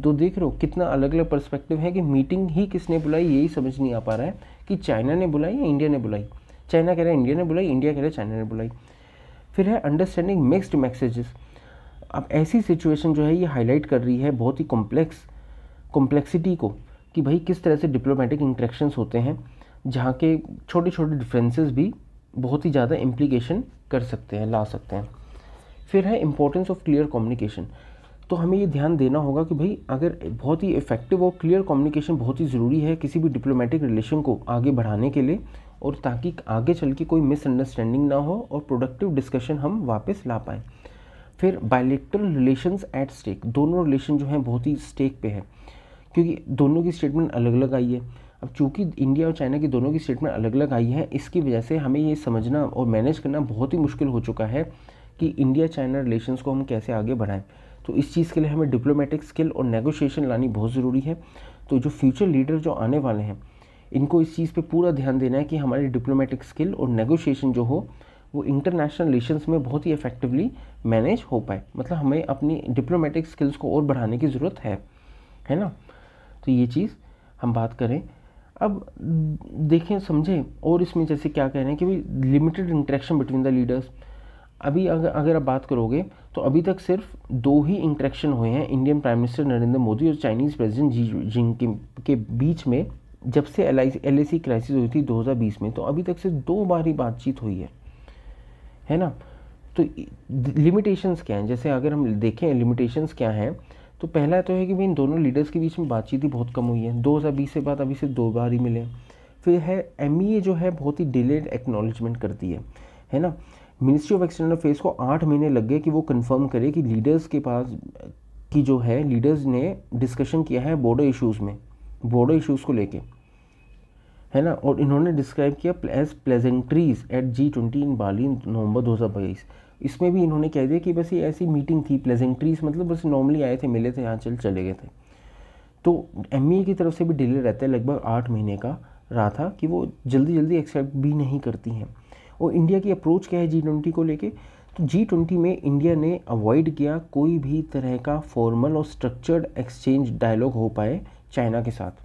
तो देख रहे हो कितना अलग अलग पर्सपेक्टिव है कि मीटिंग ही किसने बुलाई यही समझ नहीं आ पा रहा है कि चाइना ने बुलाई या इंडिया ने बुलाई चाइना कह रहा है इंडिया ने बुलाई इंडिया कह रहा है चाइना ने बुलाई फिर है अंडरस्टैंडिंग मिक्सड मैसेजेस अब ऐसी सिचुएशन जो है ये हाईलाइट कर रही है बहुत ही कॉम्प्लेक्स कॉम्प्लेक्सिटी को कि भाई किस तरह से डिप्लोमेटिक इंट्रैक्शंस होते हैं जहाँ के छोटे छोटे डिफरेंसेस भी बहुत ही ज़्यादा इम्प्लीकेशन कर सकते हैं ला सकते हैं फिर है इम्पोर्टेंस ऑफ क्लियर कम्युनिकेशन तो हमें ये ध्यान देना होगा कि भाई अगर बहुत ही इफ़ेक्टिव और क्लियर कम्युनिकेशन बहुत ही ज़रूरी है किसी भी डिप्लोमेटिक रिलेशन को आगे बढ़ाने के लिए और ताकि आगे चल के कोई मिसअंडरस्टैंडिंग ना हो और प्रोडक्टिव डिस्कशन हम वापस ला पाएँ फिर बायलेक्ट्रल रिलेशंस एट स्टेक दोनों रिलेशन जो हैं बहुत ही स्टेक पे है क्योंकि दोनों की स्टेटमेंट अलग अलग आई है अब चूंकि इंडिया और चाइना की दोनों की स्टेटमेंट अलग अलग आई है इसकी वजह से हमें ये समझना और मैनेज करना बहुत ही मुश्किल हो चुका है कि इंडिया चाइना रिलेशंस को हम कैसे आगे बढ़ाएं तो इस चीज़ के लिए हमें डिप्लोमेटिक स्किल और नेगोशिएशन लानी बहुत ज़रूरी है तो जो फ्यूचर लीडर जो आने वाले हैं इनको इस चीज़ पे पूरा ध्यान देना है कि हमारी डिप्लोमेटिक स्किल और नेगोशिएशन जो हो वो इंटरनेशनल रिलेशंस में बहुत ही इफेक्टिवली मैनेज हो पाए मतलब हमें अपनी डिप्लोमेटिक स्किल्स को और बढ़ाने की ज़रूरत है है ना तो ये चीज़ हम बात करें अब देखें समझें और इसमें जैसे क्या कह रहे हैं कि भाई limited interaction between the leaders अभी अगर अगर आप बात करोगे तो अभी तक सिर्फ दो ही इंटरेक्शन हुए हैं Indian prime minister Narendra Modi और चाइनीज़ प्रेसिडेंट जी जिंग के, के बीच में जब से एल आई एल क्राइसिस हुई थी 2020 में तो अभी तक सिर्फ दो बार ही बातचीत हुई है है ना तो लिमिटेशंस क्या हैं जैसे अगर हम देखें लिमिटेशंस क्या हैं तो पहला तो है कि भाई इन दोनों लीडर्स के बीच में बातचीत ही बहुत कम हुई है दो हज़ार बीस से बाद अभी से दो बार ही मिले फिर है एम e जो है बहुत ही डिलेड एक्नॉलेजमेंट करती है है ना मिनिस्ट्री ऑफ एक्सटर्नल अफेयर्स को आठ महीने लग गए कि वो कन्फर्म करे कि लीडर्स के पास की जो है लीडर्स ने डिस्कशन किया है बॉर्डर इशूज़ में बॉर्डर इशूज़ को लेके है ना और इन्होंने डिस्क्राइब किया as pleasantries at G twenty in Bali November दो हज़ार बाईस इसमें भी इन्होंने कह दिया कि बस ये ऐसी मीटिंग थी प्लेजेंट्रीज मतलब बस नॉर्मली आए थे मिले थे यहाँ चल चले गए थे तो एम e की तरफ से भी डिले रहता है लगभग आठ महीने का रहा था कि वो जल्दी जल्दी एक्सेप्ट भी नहीं करती हैं और इंडिया की अप्रोच क्या है जी ट्वेंटी को लेके तो जी ट्वेंटी में इंडिया ने अवॉइड किया कोई भी तरह का फॉर्मल और स्ट्रक्चर्ड एक्सचेंज डायलॉग हो पाए चाइना के साथ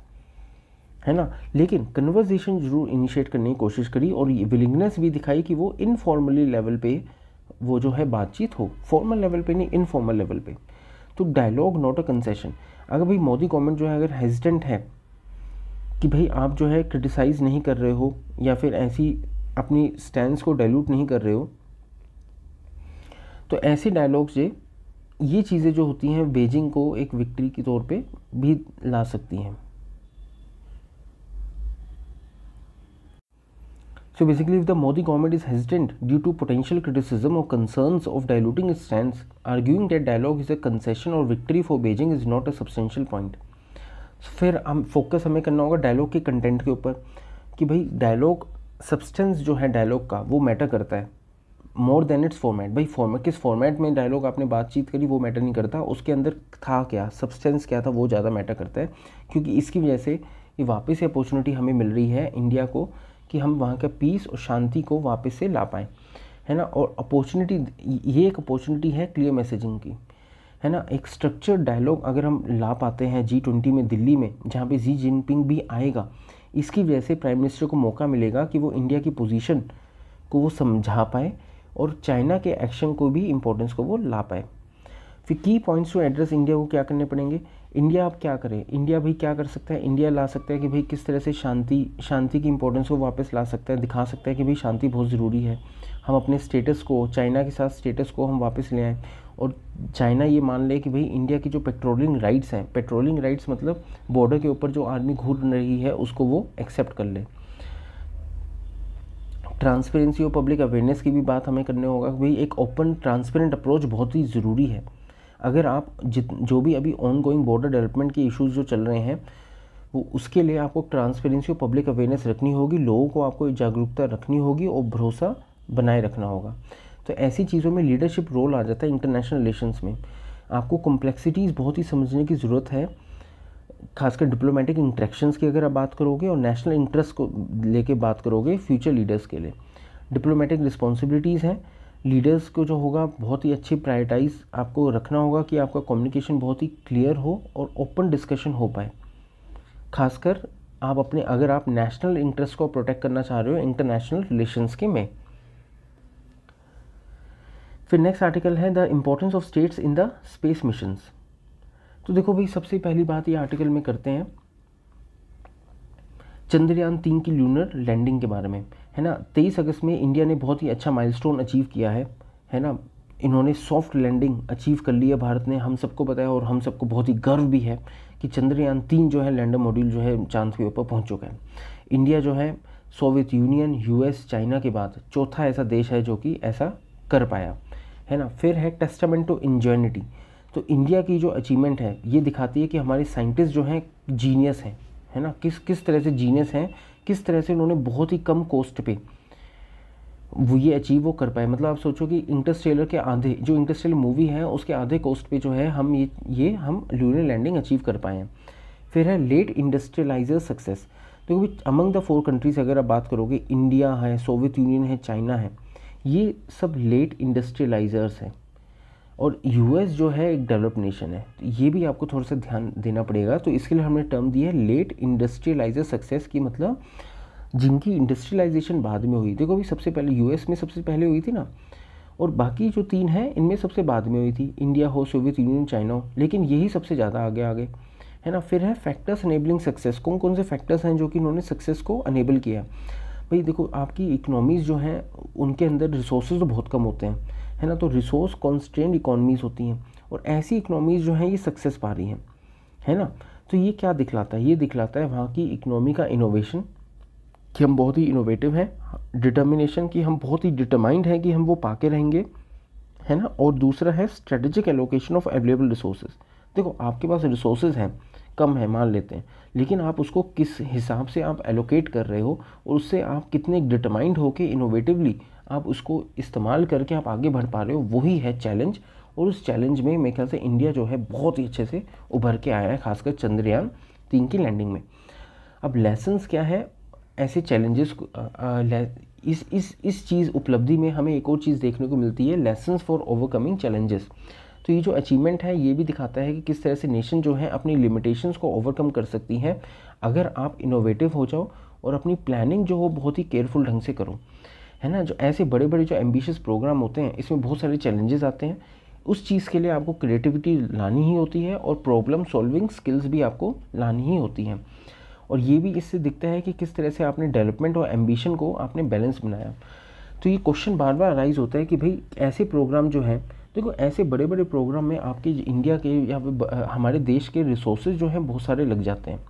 है ना लेकिन कन्वर्जेशन जरूर इनिशिएट करने की कोशिश करी और ये विलिंगनेस भी दिखाई कि वो इनफॉर्मली लेवल पे वो जो है बातचीत हो फॉर्मल लेवल पे नहीं इनफॉर्मल लेवल पे तो डायलॉग नॉट अ कंसेशन अगर भाई मोदी गवर्नमेंट जो है अगर हेजिटेंट है कि भाई आप जो है क्रिटिसाइज़ नहीं कर रहे हो या फिर ऐसी अपनी स्टैंड को डायलूट नहीं कर रहे हो तो ऐसे डायलॉग्स ये ये चीज़ें जो होती हैं बेजिंग को एक विक्ट्री के तौर पे भी ला सकती हैं so basically if the Modi government is hesitant due to potential criticism और concerns of diluting stand arguing that dialogue is a concession और victory for Beijing is not a substantial point फिर हम फोकस हमें करना होगा डायलॉग के content के ऊपर कि भाई डायलॉग सब्सटेंस जो है डायलॉग का वो मैटर करता है मोर देन इट्स फॉर्मेट भाई फॉर्मेट किस फॉर्मेट में डायलॉग आपने बातचीत करी वो मैटर नहीं करता उसके अंदर था क्या सब्सटेंस क्या था वो ज़्यादा मैटर करता है क्योंकि इसकी वजह से ये वापस अपॉर्चुनिटी हमें मिल रही है इंडिया को कि हम वहाँ का पीस और शांति को वापस से ला पाएँ है ना और अपॉर्चुनिटी ये एक अपॉर्चुनिटी है क्लियर मैसेजिंग की है ना एक स्ट्रक्चर डायलॉग अगर हम ला पाते हैं जी ट्वेंटी में दिल्ली में जहाँ पे जी जिनपिंग भी आएगा इसकी वजह से प्राइम मिनिस्टर को मौका मिलेगा कि वो इंडिया की पोजीशन को वो समझा पाए और चाइना के एक्शन को भी इम्पोर्टेंस को वो ला पाए फिर की पॉइंट्स टू एड्रेस इंडिया को क्या करने पड़ेंगे इंडिया अब क्या करें इंडिया भाई क्या कर सकता है इंडिया ला सकता है कि भाई किस तरह से शांति शांति की इंपॉर्टेंस को वापस ला सकता है दिखा सकता है कि भाई शांति बहुत ज़रूरी है हम अपने स्टेटस को चाइना के साथ स्टेटस को हम वापस ले आएँ और चाइना ये मान ले कि भाई इंडिया की जो पेट्रोलिंग राइट्स हैं पेट्रोलिंग राइट्स मतलब बॉर्डर के ऊपर जो आर्मी घूम रही है उसको वो एक्सेप्ट कर ले ट्रांसपेरेंसी और पब्लिक अवेयरनेस की भी बात हमें करने होगा भाई एक ओपन ट्रांसपेरेंट अप्रोच बहुत ही ज़रूरी है अगर आप जित जो भी अभी ऑन गोइंग बॉर्डर डेवलपमेंट के इशूज़ जो चल रहे हैं वो उसके लिए आपको ट्रांसपेरेंसी और पब्लिक अवेयरनेस रखनी होगी लोगों को आपको जागरूकता रखनी होगी और भरोसा बनाए रखना होगा तो ऐसी चीज़ों में लीडरशिप रोल आ जाता है इंटरनेशनल रिलेशंस में आपको कॉम्प्लेक्सिटीज़ बहुत ही समझने की ज़रूरत है खासकर डिप्लोमेटिक इंट्रैक्शंस की अगर आप बात करोगे और नेशनल इंटरेस्ट को लेके बात करोगे फ्यूचर लीडर्स के लिए डिप्लोमेटिक रिस्पॉन्सिबिलिटीज़ हैं लीडर्स को जो होगा बहुत ही अच्छी प्रायोरिटाइज आपको रखना होगा कि आपका कम्युनिकेशन बहुत ही क्लियर हो और ओपन डिस्कशन हो पाए खासकर आप अपने अगर आप नेशनल इंटरेस्ट को प्रोटेक्ट करना चाह रहे हो इंटरनेशनल रिलेशंस के में फिर नेक्स्ट आर्टिकल है the importance of states in the space missions तो देखो भाई सबसे पहली बात ये आर्टिकल में करते हैं चंद्रयान तीन की लूनर लैंडिंग के बारे में है ना तेईस अगस्त में इंडिया ने बहुत ही अच्छा माइलस्टोन अचीव किया है है ना इन्होंने सॉफ्ट लैंडिंग अचीव कर ली है भारत ने हम सबको बताया और हम सबको बहुत ही गर्व भी है कि चंद्रयान तीन जो है लैंडर मॉड्यूल जो है चांद के ऊपर पहुंच चुका है इंडिया जो है सोवियत यूनियन यूएस चाइना के बाद चौथा ऐसा देश है जो कि ऐसा कर पाया है ना फिर है टेस्टामेंट टू इंजॉयनिटी तो इंडिया की जो अचीवमेंट है ये दिखाती है कि हमारे साइंटिस्ट जो हैं जीनियस हैं है ना किस किस तरह से जीनियस हैं किस तरह से उन्होंने बहुत ही कम कॉस्ट पे वो ये अचीव वो कर पाए मतलब आप सोचो कि इंटरस्टेलर के आधे जो इंटरस्टेलर मूवी है उसके आधे कॉस्ट पे जो है हम ये ये हम लूनर लैंडिंग अचीव कर पाए हैं फिर है लेट इंडस्ट्रियलाइजर सक्सेस देखो भाई अमंग द फोर कंट्रीज़ अगर आप बात करोगे इंडिया है सोवियत यूनियन है चाइना है ये सब लेट इंडस्ट्रियलाइजर्स हैं और यूएस जो है एक डेवलप नेशन है तो ये भी आपको थोड़ा सा ध्यान देना पड़ेगा तो इसके लिए हमने टर्म दी है लेट इंडस्ट्रियलाइजर सक्सेस की मतलब जिनकी इंडस्ट्रियलाइजेशन बाद में हुई देखो अभी सबसे पहले यूएस में सबसे पहले हुई थी ना और बाकी जो तीन हैं इनमें सबसे बाद में हुई थी इंडिया हो सोवियत यूनियन चाइना हो लेकिन यही सबसे ज़्यादा आगे आगे है ना फिर है फैक्टर्स अनेबलिंग सक्सेस कौन कौन से फैक्टर्स हैं जो कि इन्होंने सक्सेस को अनेबल किया भाई देखो आपकी इकनॉमीज़ जो हैं उनके अंदर रिसोर्सेज तो बहुत कम होते हैं है ना तो रिसोर्स कॉन्स्टेंट इकोनॉमीज़ होती हैं और ऐसी इकनॉमीज़ जो हैं ये सक्सेस पा रही हैं है ना तो ये क्या दिखलाता है ये दिखलाता है वहाँ की इकनॉमी का इनोवेशन कि हम बहुत ही इनोवेटिव हैं डिटर्मिनेशन कि हम बहुत ही डिटरमाइंड हैं कि हम वो पाके रहेंगे है ना और दूसरा है strategic allocation of available resources देखो आपके पास रिसोर्सेज हैं कम है मान लेते हैं लेकिन आप उसको किस हिसाब से आप एलोकेट कर रहे हो और उससे आप कितने डिटरमाइंड होकर इनोवेटिवली आप उसको इस्तेमाल करके आप आगे बढ़ पा रहे हो वही है चैलेंज और उस चैलेंज में मेरे ख्याल से इंडिया जो है बहुत ही अच्छे से उभर के आया है खासकर चंद्रयान तीन की लैंडिंग में अब लेसन्स क्या है ऐसे चैलेंजेस इस इस इस चीज़ उपलब्धि में हमें एक और चीज़ देखने को मिलती है लेसन्स फॉर ओवरकमिंग चैलेंजेस तो ये जो अचीवमेंट है ये भी दिखाता है कि किस तरह से नेशन जो है अपनी लिमिटेशंस को ओवरकम कर सकती हैं अगर आप इनोवेटिव हो जाओ और अपनी प्लानिंग जो हो बहुत ही केयरफुल ढंग से करो है ना जो ऐसे बड़े बड़े जो एम्बिशियस प्रोग्राम होते हैं इसमें बहुत सारे चैलेंजेस आते हैं उस चीज़ के लिए आपको क्रिएटिविटी लानी ही होती है और प्रॉब्लम सॉल्विंग स्किल्स भी आपको लानी ही होती हैं और ये भी इससे दिखता है कि किस तरह से आपने डेवलपमेंट और एम्बिशन को आपने बैलेंस बनाया तो ये क्वेश्चन बार बार राइज होता है कि भाई ऐसे प्रोग्राम जो हैं देखो ऐसे बड़े बड़े प्रोग्राम में आपके इंडिया के या हमारे देश के रिसोर्सेज जो हैं बहुत सारे लग जाते हैं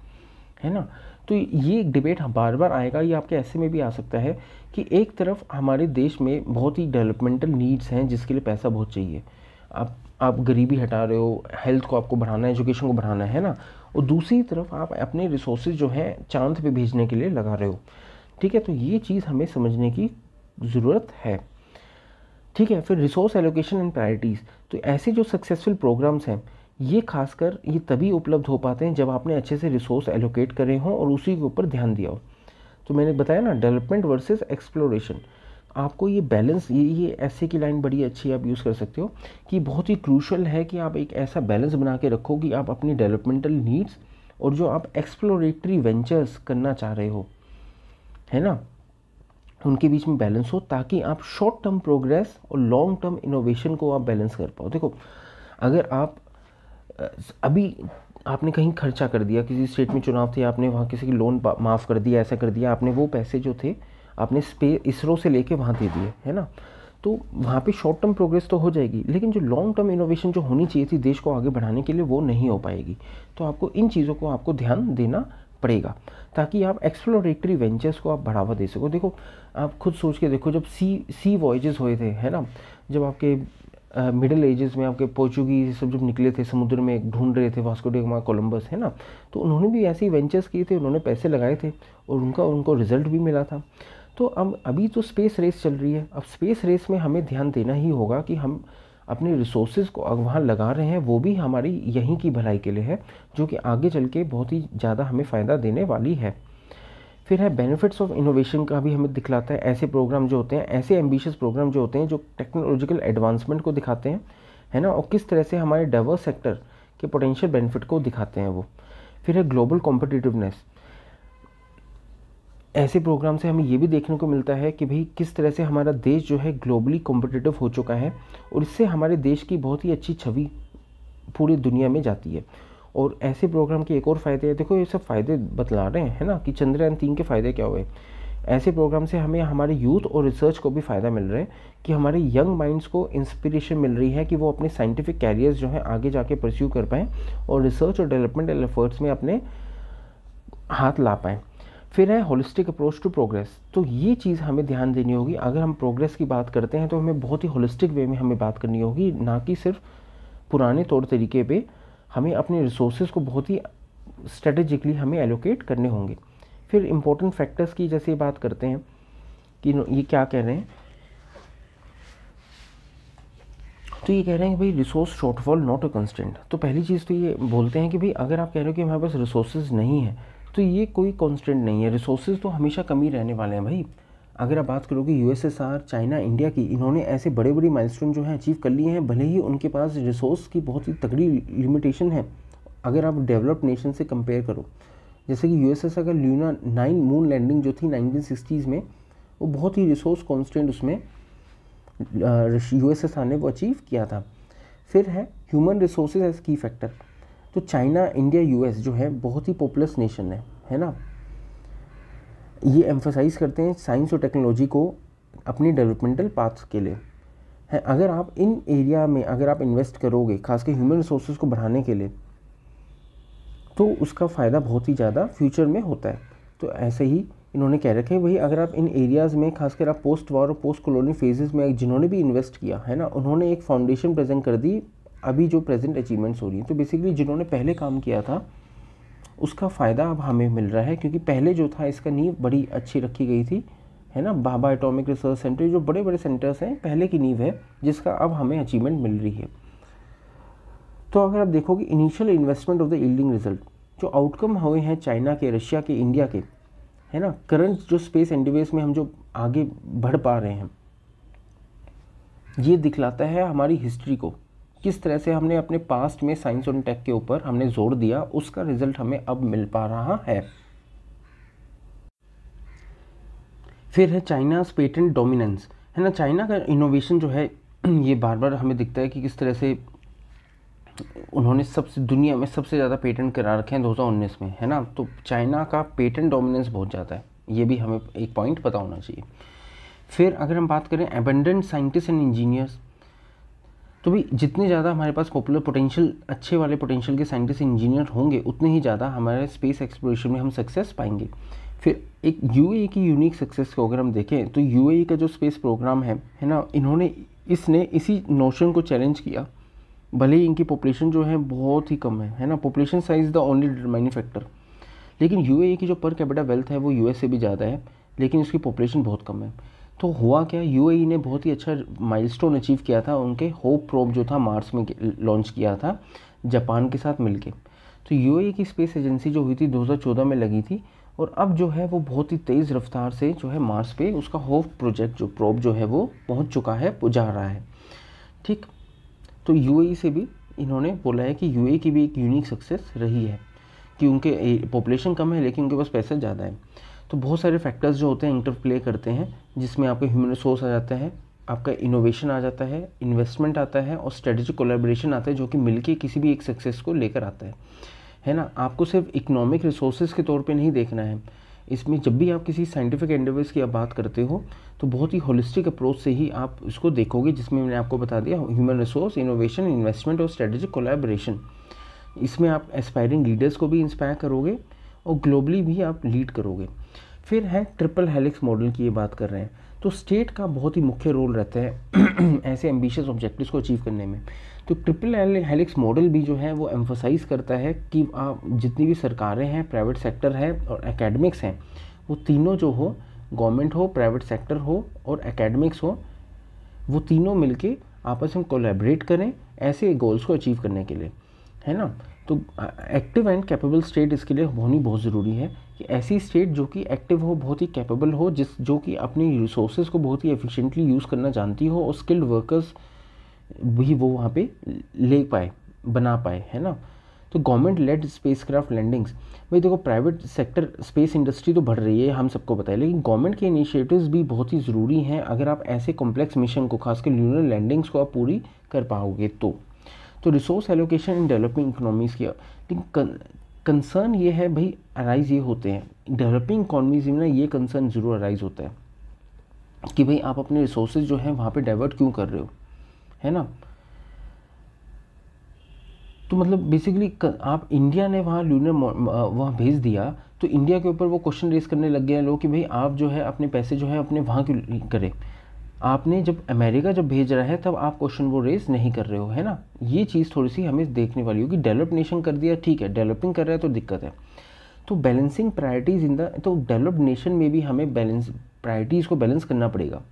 है ना तो ये एक डिबेट हाँ, बार बार आएगा ये आपके ऐसे में भी आ सकता है कि एक तरफ हमारे देश में बहुत ही डेवलपमेंटल नीड्स हैं जिसके लिए पैसा बहुत चाहिए आप आप गरीबी हटा रहे हो हेल्थ को आपको बढ़ाना है एजुकेशन को बढ़ाना है ना और दूसरी तरफ आप अपने रिसोर्स जो हैं चांद पे भेजने के लिए लगा रहे हो ठीक है तो ये चीज़ हमें समझने की ज़रूरत है ठीक है फिर रिसोर्स एलोकेशन एंड प्रायरिटीज़ तो ऐसे जो सक्सेसफुल प्रोग्राम्स हैं ये खासकर ये तभी उपलब्ध हो पाते हैं जब आपने अच्छे से रिसोर्स एलोकेट करे हों और उसी के ऊपर ध्यान दिया हो तो मैंने बताया ना डेवलपमेंट वर्सेस एक्सप्लोरेशन आपको ये बैलेंस ये ये ऐसे की लाइन बड़ी अच्छी आप यूज़ कर सकते हो कि बहुत ही क्रूशल है कि आप एक ऐसा बैलेंस बना के रखो कि आप अपनी डेवलपमेंटल नीड्स और जो आप एक्सप्लोरेटरी वेंचर्स करना चाह रहे हो है ना उनके बीच में बैलेंस हो ताकि आप शॉर्ट टर्म प्रोग्रेस और लॉन्ग टर्म इनोवेशन को आप बैलेंस कर पाओ देखो अगर आप अभी आपने कहीं खर्चा कर दिया किसी स्टेट में चुनाव थे आपने वहाँ किसी की लोन माफ़ कर दिया ऐसा कर दिया आपने वो पैसे जो थे आपने स्पे इसरो से लेके वहाँ दे दिए है ना तो वहाँ पे शॉर्ट टर्म प्रोग्रेस तो हो जाएगी लेकिन जो लॉन्ग टर्म इनोवेशन जो होनी चाहिए थी देश को आगे बढ़ाने के लिए वो नहीं हो पाएगी तो आपको इन चीज़ों को आपको ध्यान देना पड़ेगा ताकि आप एक्सप्लोरेटरी वेंचर्स को आप बढ़ावा दे सको देखो आप खुद सोच के देखो जब सी सी वॉयजेस हुए थे है ना जब आपके मिडिल एजेस में आपके पोर्चुगीज सब जब निकले थे समुद्र में ढूंढ रहे थे वास्को डेगमा कोलंबस है ना तो उन्होंने भी ऐसे वेंचर्स किए थे उन्होंने पैसे लगाए थे और उनका उनको रिजल्ट भी मिला था तो अब अभी तो स्पेस रेस चल रही है अब स्पेस रेस में हमें ध्यान देना ही होगा कि हम अपने रिसोर्सेज को वहाँ लगा रहे हैं वो भी हमारी यहीं की भलाई के लिए है जो कि आगे चल के बहुत ही ज़्यादा हमें फ़ायदा देने वाली है फिर है बेनिफिट्स ऑफ इनोवेशन का भी हमें दिखलाता है ऐसे प्रोग्राम जो होते हैं ऐसे एम्बिशियस प्रोग्राम जो होते हैं जो टेक्नोलॉजिकल एडवांसमेंट को दिखाते हैं है ना और किस तरह से हमारे डाइवर्स सेक्टर के पोटेंशियल बेनिफिट को दिखाते हैं वो फिर है ग्लोबल कॉम्पिटिटिवनेस ऐसे प्रोग्राम से हमें ये भी देखने को मिलता है कि भाई किस तरह से हमारा देश जो है ग्लोबली कॉम्पिटिटिव हो चुका है और इससे हमारे देश की बहुत ही अच्छी छवि पूरी दुनिया में जाती है और ऐसे प्रोग्राम के एक और फ़ायदे हैं देखो ये सब फ़ायदे बतला रहे हैं है ना कि चंद्रयान तीन के फ़ायदे क्या हुए ऐसे प्रोग्राम से हमें हमारे यूथ और रिसर्च को भी फ़ायदा मिल रहा है कि हमारे यंग माइंड्स को इंस्पिरेशन मिल रही है कि वो अपने साइंटिफिक कैरियर्स जो हैं आगे जाके परस्यू कर पाएँ और रिसर्च और डेवलपमेंट एफर्ट्स में अपने हाथ ला पाएँ फिर है होलिस्टिक अप्रोच टू प्रोग्रेस तो ये चीज़ हमें ध्यान देनी होगी अगर हम प्रोग्रेस की बात करते हैं तो हमें बहुत ही होलिस्टिक वे में हमें बात करनी होगी ना कि सिर्फ पुराने तौर तरीके पर हमें अपने रिसोर्सेज को बहुत ही स्ट्रेटेजिकली हमें एलोकेट करने होंगे फिर इम्पोर्टेंट फैक्टर्स की जैसे बात करते हैं कि ये क्या कह रहे हैं तो ये कह रहे हैं भाई resource shortfall not a constant तो पहली चीज़ तो ये बोलते हैं कि भाई अगर आप कह रहे हो कि हमारे पास रिसोर्सेज नहीं है तो ये कोई कॉन्स्टेंट नहीं है रिसोर्सेज तो हमेशा कमी रहने वाले हैं भाई अगर आप बात करोगे यूएसएसआर चाइना इंडिया की इन्होंने ऐसे बड़े बड़े माइलस्टोन जो हैं अचीव कर लिए हैं भले ही उनके पास रिसोर्स की बहुत ही तगड़ी लिमिटेशन है अगर आप डेवलप्ड नेशन से कंपेयर करो जैसे कि यूएसएसआर का ल्यूना नाइन मून लैंडिंग जो थी नाइनटीन में वो बहुत ही रिसोर्स कॉन्स्टेंट उसमें यूएसएसआर ने वो अचीव किया था फिर है human resources as key factor तो चाइना इंडिया यूएस जो है बहुत ही पॉपुलस नेशन है है ना ये एम्फोसाइज़ करते हैं साइंस और टेक्नोलॉजी को अपनी डेवलपमेंटल पाथ के लिए है अगर आप इन एरिया में अगर आप इन्वेस्ट करोगे खासकर ह्यूमन रिसोर्स को बढ़ाने के लिए तो उसका फ़ायदा बहुत ही ज़्यादा फ्यूचर में होता है तो ऐसे ही इन्होंने कह रखे वही अगर आप इन एरियाज़ में खासकर आप पोस्ट वॉर और पोस्ट कॉलोनी फेजेस में जिन्होंने भी इन्वेस्ट किया है ना उन्होंने एक फाउंडेशन प्रेजेंट कर दी अभी जो प्रेजेंट अचीवमेंट्स हो रही हैं तो बेसिकली जिन्होंने पहले काम किया था उसका फ़ायदा अब हमें मिल रहा है क्योंकि पहले जो था इसका नींव बड़ी अच्छी रखी गई थी है ना बाबा एटॉमिक रिसर्च सेंटर जो बड़े बड़े सेंटर्स हैं पहले की नींव है जिसका अब हमें अचीवमेंट मिल रही है तो अगर आप देखोगे initial investment of the yielding result जो आउटकम हुए हैं चाइना के रशिया के इंडिया के है ना करंट जो स्पेस एंडिवेस में हम जो आगे बढ़ पा रहे हैं ये दिखलाता है हमारी हिस्ट्री को किस तरह से हमने अपने पास्ट में साइंस और टेक के ऊपर हमने जोर दिया उसका रिजल्ट हमें अब मिल पा रहा है फिर है चाइनाज पेटेंट डोमिनेंस है ना चाइना का इनोवेशन जो है ये बार बार हमें दिखता है कि किस तरह से उन्होंने सबसे दुनिया में सबसे ज़्यादा पेटेंट करा रखे हैं 2019 में है ना तो चाइना का पेटेंट डोमिनेंस बहुत ज़्यादा है ये भी हमें एक पॉइंट पता होना चाहिए फिर अगर हम बात करें एबेंडेंट साइंटिस्ट एंड इंजीनियर्स तो भी जितने ज़्यादा हमारे पास पॉपुलर पोटेंशियल अच्छे वाले पोटेंशियल के साइंटिस्ट इंजीनियर होंगे उतने ही ज़्यादा हमारे स्पेस एक्सप्लोरेशन में हम सक्सेस पाएंगे फिर एक यू e की यूनिक सक्सेस को अगर हम देखें तो यू e का जो स्पेस प्रोग्राम है है ना इन्होंने इसने इसी नोशन को चैलेंज किया भले ही इनकी पॉपुलेशन जो है बहुत ही कम है है ना population size the only determining factor लेकिन यू e की जो पर कैपिटा वेल्थ है वो यू से भी ज़्यादा है लेकिन उसकी पॉपुलेशन बहुत कम है तो हुआ क्या यू e ने बहुत ही अच्छा माइल अचीव किया था उनके होप प्रोब जो था मार्स में लॉन्च किया था जापान के साथ मिलके तो यू e की स्पेस एजेंसी जो हुई थी 2014 में लगी थी और अब जो है वो बहुत ही तेज़ रफ्तार से जो है मार्स पे उसका होप प्रोजेक्ट जो प्रोब जो है वो पहुंच चुका है जा रहा है ठीक तो यू e से भी इन्होंने बोला है कि यू की भी एक यूनिक सक्सेस रही है कि उनके पॉपुलेशन कम है लेकिन उनके पास पैसा ज़्यादा है तो बहुत सारे फैक्टर्स जो होते हैं इंटरप्ले करते हैं जिसमें आपका ह्यूमन रिसोर्स आ जाता है आपका इनोवेशन आ जाता है इन्वेस्टमेंट आता है और स्ट्रेटेजिक कोलेब्रेशन आता है जो कि मिलकर किसी भी एक सक्सेस को लेकर आता है है ना आपको सिर्फ इकोनॉमिक रिसोर्सेज के तौर पे नहीं देखना है इसमें जब भी आप किसी साइंटिफिक एंडवेज की आप बात करते हो तो बहुत ही होलिस्टिक अप्रोच से ही आप इसको देखोगे जिसमें मैंने आपको बता दिया ह्यूमन रिसोर्स इनोवेशन इन्वेस्टमेंट और स्ट्रेटेजिक कोलेब्रेशन इसमें आप एस्पायरिंग लीडर्स को भी इंस्पायर करोगे और ग्लोबली भी आप लीड करोगे फिर है ट्रिपल हेलिक्स मॉडल की ये बात कर रहे हैं तो स्टेट का बहुत ही मुख्य रोल रहता है ऐसे एम्बिशियस ऑब्जेक्टिव्स को अचीव करने में तो ट्रिपल हेलिक्स मॉडल भी जो है वो एम्फोसाइज करता है कि आप जितनी भी सरकारें हैं प्राइवेट सेक्टर है और एकेडमिक्स हैं वो तीनों जो हो गवर्नमेंट हो प्राइवेट सेक्टर हो और एकेडमिक्स हो वो तीनों मिलके आपस में कोलेबरेट करें ऐसे गोल्स को अचीव करने के लिए है ना तो एक्टिव एंड कैपेबल स्टेट इसके लिए होनी बहुत ज़रूरी है कि ऐसी स्टेट जो कि एक्टिव हो बहुत ही कैपेबल हो जिस जो कि अपनी रिसोर्सेज को बहुत ही एफिशिएंटली यूज़ करना जानती हो और स्किल्ड वर्कर्स भी वो वहाँ पे ले पाए बना पाए है ना तो government led spacecraft landings भाई देखो प्राइवेट सेक्टर स्पेस इंडस्ट्री तो बढ़ रही है हम सबको पता है लेकिन गवर्नमेंट के इनिशिएटिव्स भी बहुत ही ज़रूरी हैं अगर आप ऐसे कॉम्प्लेक्स मिशन को खासकर ल्यूनर लैंडिंग्स को आप पूरी कर पाओगे तो तो resource allocation in developing economies की लेकिन कंसर्न ये है भाई अराइज ये होते हैं डेवलपिंग इकोनॉमीज में ना ये कंसर्न ज़रूर अराइज होता है कि भाई आप अपने रिसोर्सेज जो हैं वहाँ पे डाइवर्ट क्यों कर रहे हो है ना तो मतलब बेसिकली आप इंडिया ने वहाँ लूनर वहाँ भेज दिया तो इंडिया के ऊपर वो क्वेश्चन रेस करने लग गए लोग कि भाई आप जो है अपने पैसे जो है अपने वहाँ क्यों करें आपने जब अमेरिका जब भेज रहा है तब आप क्वेश्चन वो रेस नहीं कर रहे हो है ना ये चीज़ थोड़ी सी हमें देखने वाली होगी डेवलप नेशन कर दिया ठीक है डेवलपिंग कर रहा है तो दिक्कत है तो बैलेंसिंग प्रायरिटीज़ इन द तो डेवलप नेशन में भी हमें बैलेंस प्रायरिटीज़ को बैलेंस करना पड़ेगा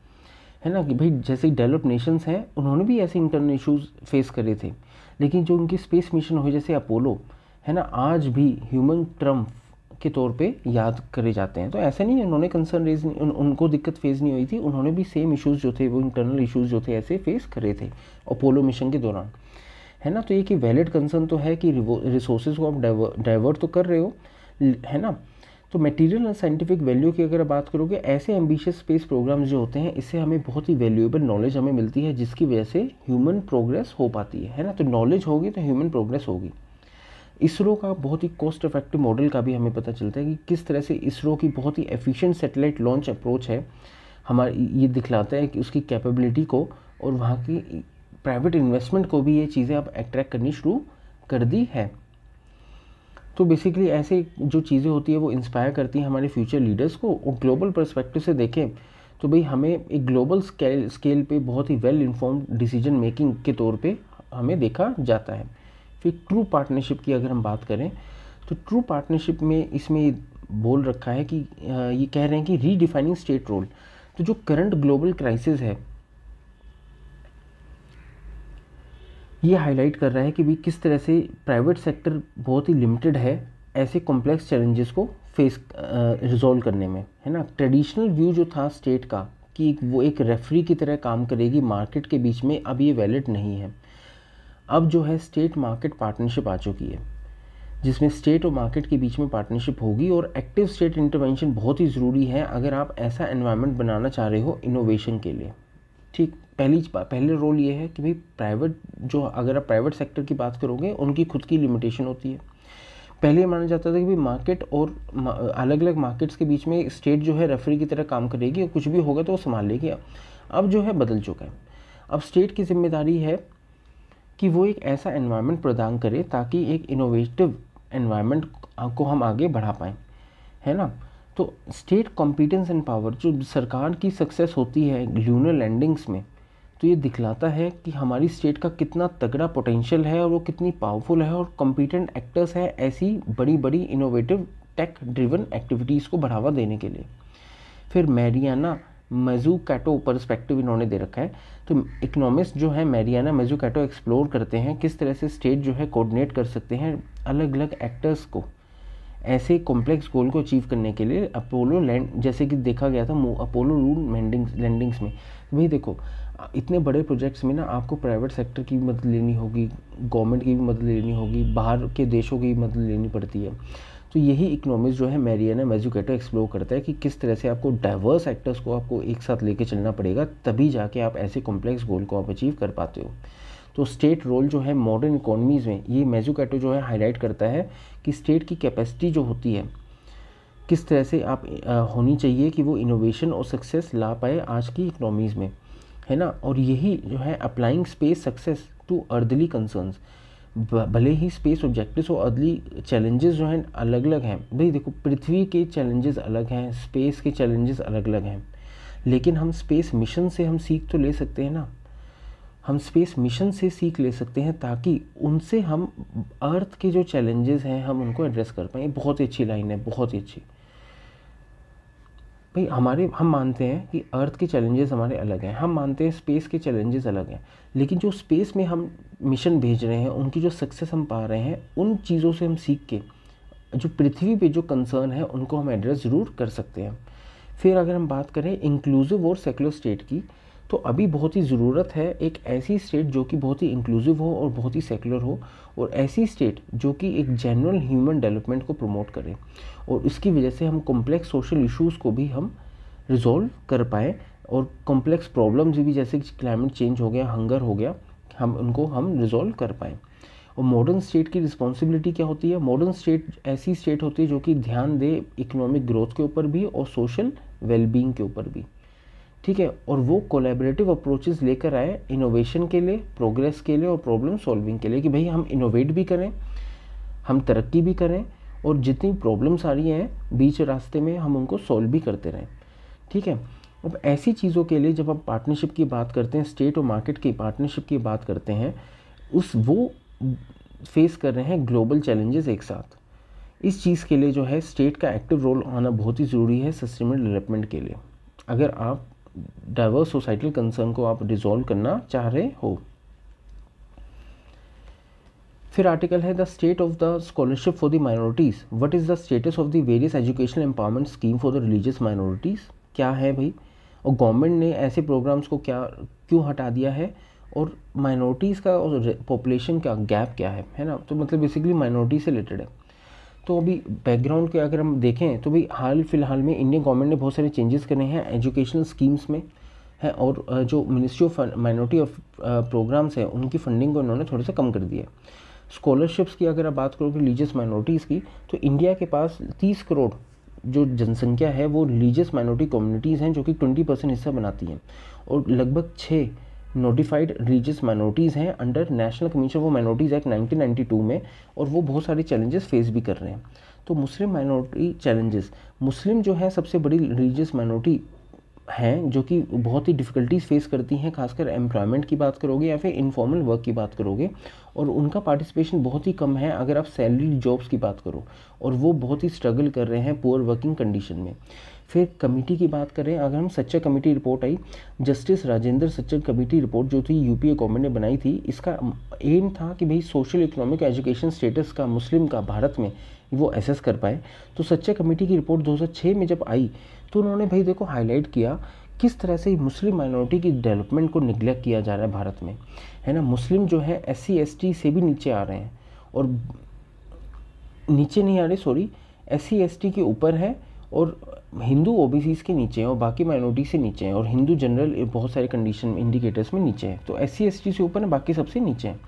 है ना कि भाई जैसे डेवलप नेशंस हैं उन्होंने भी ऐसे इंटरनल इशूज़ फेस करे थे लेकिन जो उनकी स्पेस मिशन हुई जैसे अपोलो है ना आज भी ह्यूमन ट्रम्फ के तौर पे याद करे जाते हैं तो ऐसा नहीं उन्होंने कंसर्न रेज उन, उनको दिक्कत फेस नहीं हुई थी उन्होंने भी सेम इश्यूज़ जो थे वो इंटरनल इश्यूज़ जो थे ऐसे फेस करे थे अपोलो मिशन के दौरान है ना तो ये कि वैलिड कंसर्न तो है कि रिसोर्सेज को आप डाइवर्ट तो कर रहे हो है ना तो मटेरियल और साइंटिफिक वैल्यू की अगर बात करोगे ऐसे एम्बिशियस स्पेस प्रोग्राम्स जो होते हैं इससे हमें बहुत ही वैल्यूएबल नॉलेज हमें मिलती है जिसकी वजह से ह्यूमन प्रोग्रेस हो पाती है है ना तो नॉलेज होगी तो ह्यूमन प्रोग्रेस होगी इसरो का बहुत ही कॉस्ट इफेक्टिव मॉडल का भी हमें पता चलता है कि किस तरह से इसरो की बहुत ही एफिशिएंट सैटेलाइट लॉन्च अप्रोच है हमारे ये दिखलाता है कि उसकी कैपेबिलिटी को और वहाँ की प्राइवेट इन्वेस्टमेंट को भी ये चीज़ें अब अट्रैक्ट करनी शुरू कर दी है तो बेसिकली ऐसे जो चीज़ें होती है वो इंस्पायर करती हैं हमारे फ्यूचर लीडर्स को और ग्लोबल परस्पेक्टिव से देखें तो भाई हमें एक ग्लोबल स्केल स्केल पे बहुत ही वेल इन्फॉर्म डिसीजन मेकिंग के तौर पे हमें देखा जाता है फिर ट्रू पार्टनरशिप की अगर हम बात करें तो ट्रू पार्टनरशिप में इसमें बोल रखा है कि ये कह रहे हैं कि रीडिफाइनिंग स्टेट रोल तो जो करंट ग्लोबल क्राइसिस है ये हाईलाइट कर रहा है कि भी किस तरह से प्राइवेट सेक्टर बहुत ही लिमिटेड है ऐसे कॉम्प्लेक्स चैलेंजेस को फेस रिजोल्व करने में है ना ट्रेडिशनल व्यू जो था स्टेट का कि वो एक रेफरी की तरह काम करेगी मार्केट के बीच में अब ये वैलिड नहीं है अब जो है स्टेट मार्केट पार्टनरशिप आ चुकी है जिसमें स्टेट और मार्केट के बीच में पार्टनरशिप होगी और एक्टिव स्टेट इंटरवेंशन बहुत ही ज़रूरी है अगर आप ऐसा एनवायरनमेंट बनाना चाह रहे हो इनोवेशन के लिए ठीक पहली पहले रोल ये है कि भाई प्राइवेट जो अगर आप प्राइवेट सेक्टर की बात करोगे उनकी खुद की लिमिटेशन होती है पहले ये माना जाता था कि भाई मार्केट और अलग अलग मार्केट्स के बीच में स्टेट जो है रेफरी की तरह काम करेगी और कुछ भी होगा तो वो संभाल लेगी अब जो है बदल चुका है अब स्टेट की जिम्मेदारी है कि वो एक ऐसा एनवायरनमेंट प्रदान करे ताकि एक इनोवेटिव एनवायरनमेंट को हम आगे बढ़ा पाएँ है ना तो स्टेट कॉम्पिटेंस एंड पावर जो सरकार की सक्सेस होती है ल्यूनर लैंडिंग्स में तो ये दिखलाता है कि हमारी स्टेट का कितना तगड़ा पोटेंशियल है और वो कितनी पावरफुल है और कॉम्पिटेंट एक्टर्स है ऐसी बड़ी बड़ी इनोवेटिव टेक ड्रिवन एक्टिविटीज़ को बढ़ावा देने के लिए फिर मैरियाना कैटो परस्पेक्टिव इन्होंने दे रखा है तो इकोनॉमिस्ट जो है मैरियाना कैटो एक्सप्लोर करते हैं किस तरह से स्टेट जो है कोऑर्डिनेट कर सकते हैं अलग अलग एक्टर्स को ऐसे कॉम्प्लेक्स गोल को अचीव करने के लिए अपोलो लैंड जैसे कि देखा गया था अपोलो रूल लैंडिंग्स लैंडिंग्स में तो भाई देखो इतने बड़े प्रोजेक्ट्स में ना आपको प्राइवेट सेक्टर की भी मदद लेनी होगी गवर्नमेंट की भी मदद लेनी होगी बाहर के देशों की भी मदद लेनी पड़ती है तो यही इकोनॉमिक्स जो है मैरियन एम एजुकेटर एक्सप्लोर करता है कि किस तरह से आपको डाइवर्स एक्टर्स को आपको एक साथ लेके चलना पड़ेगा तभी जाके आप ऐसे कॉम्प्लेक्स गोल को आप अचीव कर पाते हो तो स्टेट रोल जो है मॉडर्न इकोनॉमीज़ में ये मेजुकेटो जो है हाईलाइट करता है कि स्टेट की कैपेसिटी जो होती है किस तरह से आप आ, होनी चाहिए कि वो इनोवेशन और सक्सेस ला पाए आज की इकोनॉमीज़ में है ना और यही जो है applying space success to earthly concerns भले ही स्पेस ऑब्जेक्टिव्स और अदली चैलेंजेस जो हैं अलग अलग हैं भाई देखो पृथ्वी के चैलेंजेस अलग हैं स्पेस के चैलेंजेस अलग अलग हैं लेकिन हम स्पेस मिशन से हम सीख तो ले सकते हैं ना हम स्पेस मिशन से सीख ले सकते हैं ताकि उनसे हम अर्थ के जो चैलेंजेस हैं हम उनको एड्रेस कर पाएँ बहुत ही अच्छी लाइन है बहुत ही अच्छी भाई हमारे हम मानते हैं कि अर्थ के चैलेंजेस हमारे अलग हैं हम मानते हैं स्पेस के चैलेंजेस अलग हैं लेकिन जो स्पेस में हम मिशन भेज रहे हैं उनकी जो सक्सेस हम पा रहे हैं उन चीज़ों से हम सीख के जो पृथ्वी पे जो कंसर्न है उनको हम एड्रेस ज़रूर कर सकते हैं फिर अगर हम बात करें इंक्लूसिव और सेकुलर स्टेट की तो अभी बहुत ही ज़रूरत है एक ऐसी स्टेट जो कि बहुत ही इंक्लूसिव हो और बहुत ही सेकुलर हो और ऐसी स्टेट जो कि एक जनरल ह्यूमन डेवलपमेंट को प्रमोट करे और इसकी वजह से हम कॉम्प्लेक्स सोशल इश्यूज़ को भी हम रिजोल्व कर पाएँ और कॉम्प्लेक्स प्रॉब्लम्स भी जैसे क्लाइमेट चेंज हो गया हंगर हो गया हम उनको हम रिजोल्व कर पाएँ और मॉडर्न स्टेट की रिस्पॉन्सिबिलिटी क्या होती है मॉडर्न स्टेट ऐसी स्टेट होती है जो कि ध्यान दे इकोनॉमिक ग्रोथ के ऊपर भी और सोशल वेलबींग के ऊपर भी ठीक है और वो कोलेबरेटिव अप्रोचेज लेकर आए इनोवेशन के लिए प्रोग्रेस के लिए और प्रॉब्लम सॉल्विंग के लिए कि भाई हम इनोवेट भी करें हम तरक्की भी करें और जितनी प्रॉब्लम्स आ रही हैं बीच रास्ते में हम उनको सॉल्व भी करते रहें ठीक है अब ऐसी चीज़ों के लिए जब आप पार्टनरशिप की बात करते हैं स्टेट और मार्केट की पार्टनरशिप की बात करते हैं उस वो फेस कर रहे हैं ग्लोबल चैलेंजेस एक साथ इस चीज़ के लिए जो है स्टेट का एक्टिव रोल आना बहुत ही ज़रूरी है सस्टेनेबल डेवलपमेंट के लिए अगर आप डाइवर्स सोसाइटल कंसर्न को आप डिजोल्व करना चाह रहे हो फिर आर्टिकल है the state of the scholarship for the minorities what is the status of the various educational empowerment scheme for the religious minorities क्या है भाई और गवर्नमेंट ने ऐसे प्रोग्राम्स को क्या क्यों हटा दिया है और माइनॉरिटीज़ का और पॉपुलेशन का गैप क्या है है ना तो मतलब बेसिकली माइनॉरिटी से रिलेटेड है तो अभी बैकग्राउंड के अगर हम देखें तो भी हाल फिलहाल में इंडियन गवर्नमेंट ने बहुत सारे चेंजेस करे हैं एजुकेशनल स्कीम्स में है और जो ministry of minority of programs हैं उनकी फंडिंग को इन्होंने थोड़े से कम कर दिया है स्कॉलरशिप्स की अगर आप बात करो रिलीजियस माइनॉरिटीज़ की तो इंडिया के पास तीस करोड़ जो जनसंख्या है वो रिलीजियस माइनॉरिटी कम्युनिटीज़ हैं जो कि ट्वेंटी परसेंट हिस्सा बनाती हैं और लगभग छः नोटिफाइड रिलीजियस माइनॉरिटीज़ हैं under national commission for minorities act 1992 में और वो बहुत सारे चैलेंजेस फेस भी कर रहे हैं तो मुस्लिम माइनॉरिटी चैलेंजेस मुस्लिम जो है सबसे बड़ी रिलीजियस माइनॉरिटी हैं जो कि बहुत ही डिफ़िकल्टीज़ फेस करती हैं खासकर एम्प्लॉयमेंट की बात करोगे या फिर इनफॉर्मल वर्क की बात करोगे और उनका पार्टिसिपेशन बहुत ही कम है अगर आप सैलरी जॉब्स की बात करो और वो बहुत ही स्ट्रगल कर रहे हैं पुअर वर्किंग कंडीशन में फिर कमेटी की बात करें अगर हम सच्चा कमेटी रिपोर्ट आई justice Rajendra Sachar committee report जो थी यूपीए गवर्नमेंट ने बनाई थी इसका एम था कि भाई सोशल इकोनॉमिक एजुकेशन स्टेटस का मुस्लिम का भारत में वो एसेस कर पाए तो सच्चा कमेटी की रिपोर्ट 2006 में जब आई तो उन्होंने भाई देखो हाईलाइट किया किस तरह से मुस्लिम माइनॉरिटी की डेवलपमेंट को निग्लेक्ट किया जा रहा है भारत में है ना मुस्लिम जो है एस सी से भी नीचे आ रहे हैं और नीचे नहीं आ रहे सॉरी एस सी के ऊपर है और हिंदू ओ के नीचे हैं और बाकी माइनॉरिटी से नीचे हैं और हिंदू जनरल बहुत सारे कंडीशन इंडिकेटर्स में नीचे हैं तो एस सी से ऊपर है बाकी सबसे नीचे हैं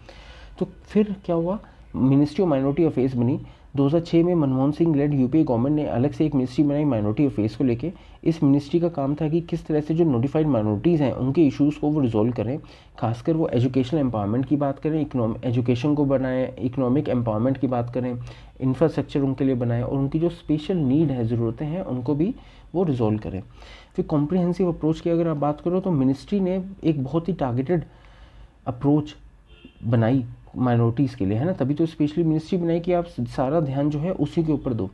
तो फिर क्या हुआ मिनिस्ट्री ऑफ माइनॉरिटी अफेयर्स बनी 2006 में Manmohan Singh led UPA government ने अलग से एक मिनिस्ट्री बनाई माइनॉरिटी अफेयर्स को लेके इस मिनिस्ट्री का काम था कि किस तरह से जो नोटिफाइड माइनॉरिटीज़ हैं उनके इश्यूज़ को वो रिजोल्व करें खासकर वो एजुकेशनल एम्पावरमेंट की बात करें एजुकेशन को बनाएं इकनॉमिक एम्पावरमेंट की बात करें इंफ्रास्ट्रक्चर उनके लिए बनाएं और उनकी जो स्पेशल नीड है ज़रूरतें हैं उनको भी वो रिजोल्व करें फिर कॉम्प्रिहेंसिव अप्रोच की अगर आप बात करो तो मिनिस्ट्री ने एक बहुत ही टारगेटेड अप्रोच बनाई माइनॉरिटीज़ के लिए है ना तभी तो स्पेशली मिनिस्ट्री बनाई कि आप सारा ध्यान जो है उसी के ऊपर दो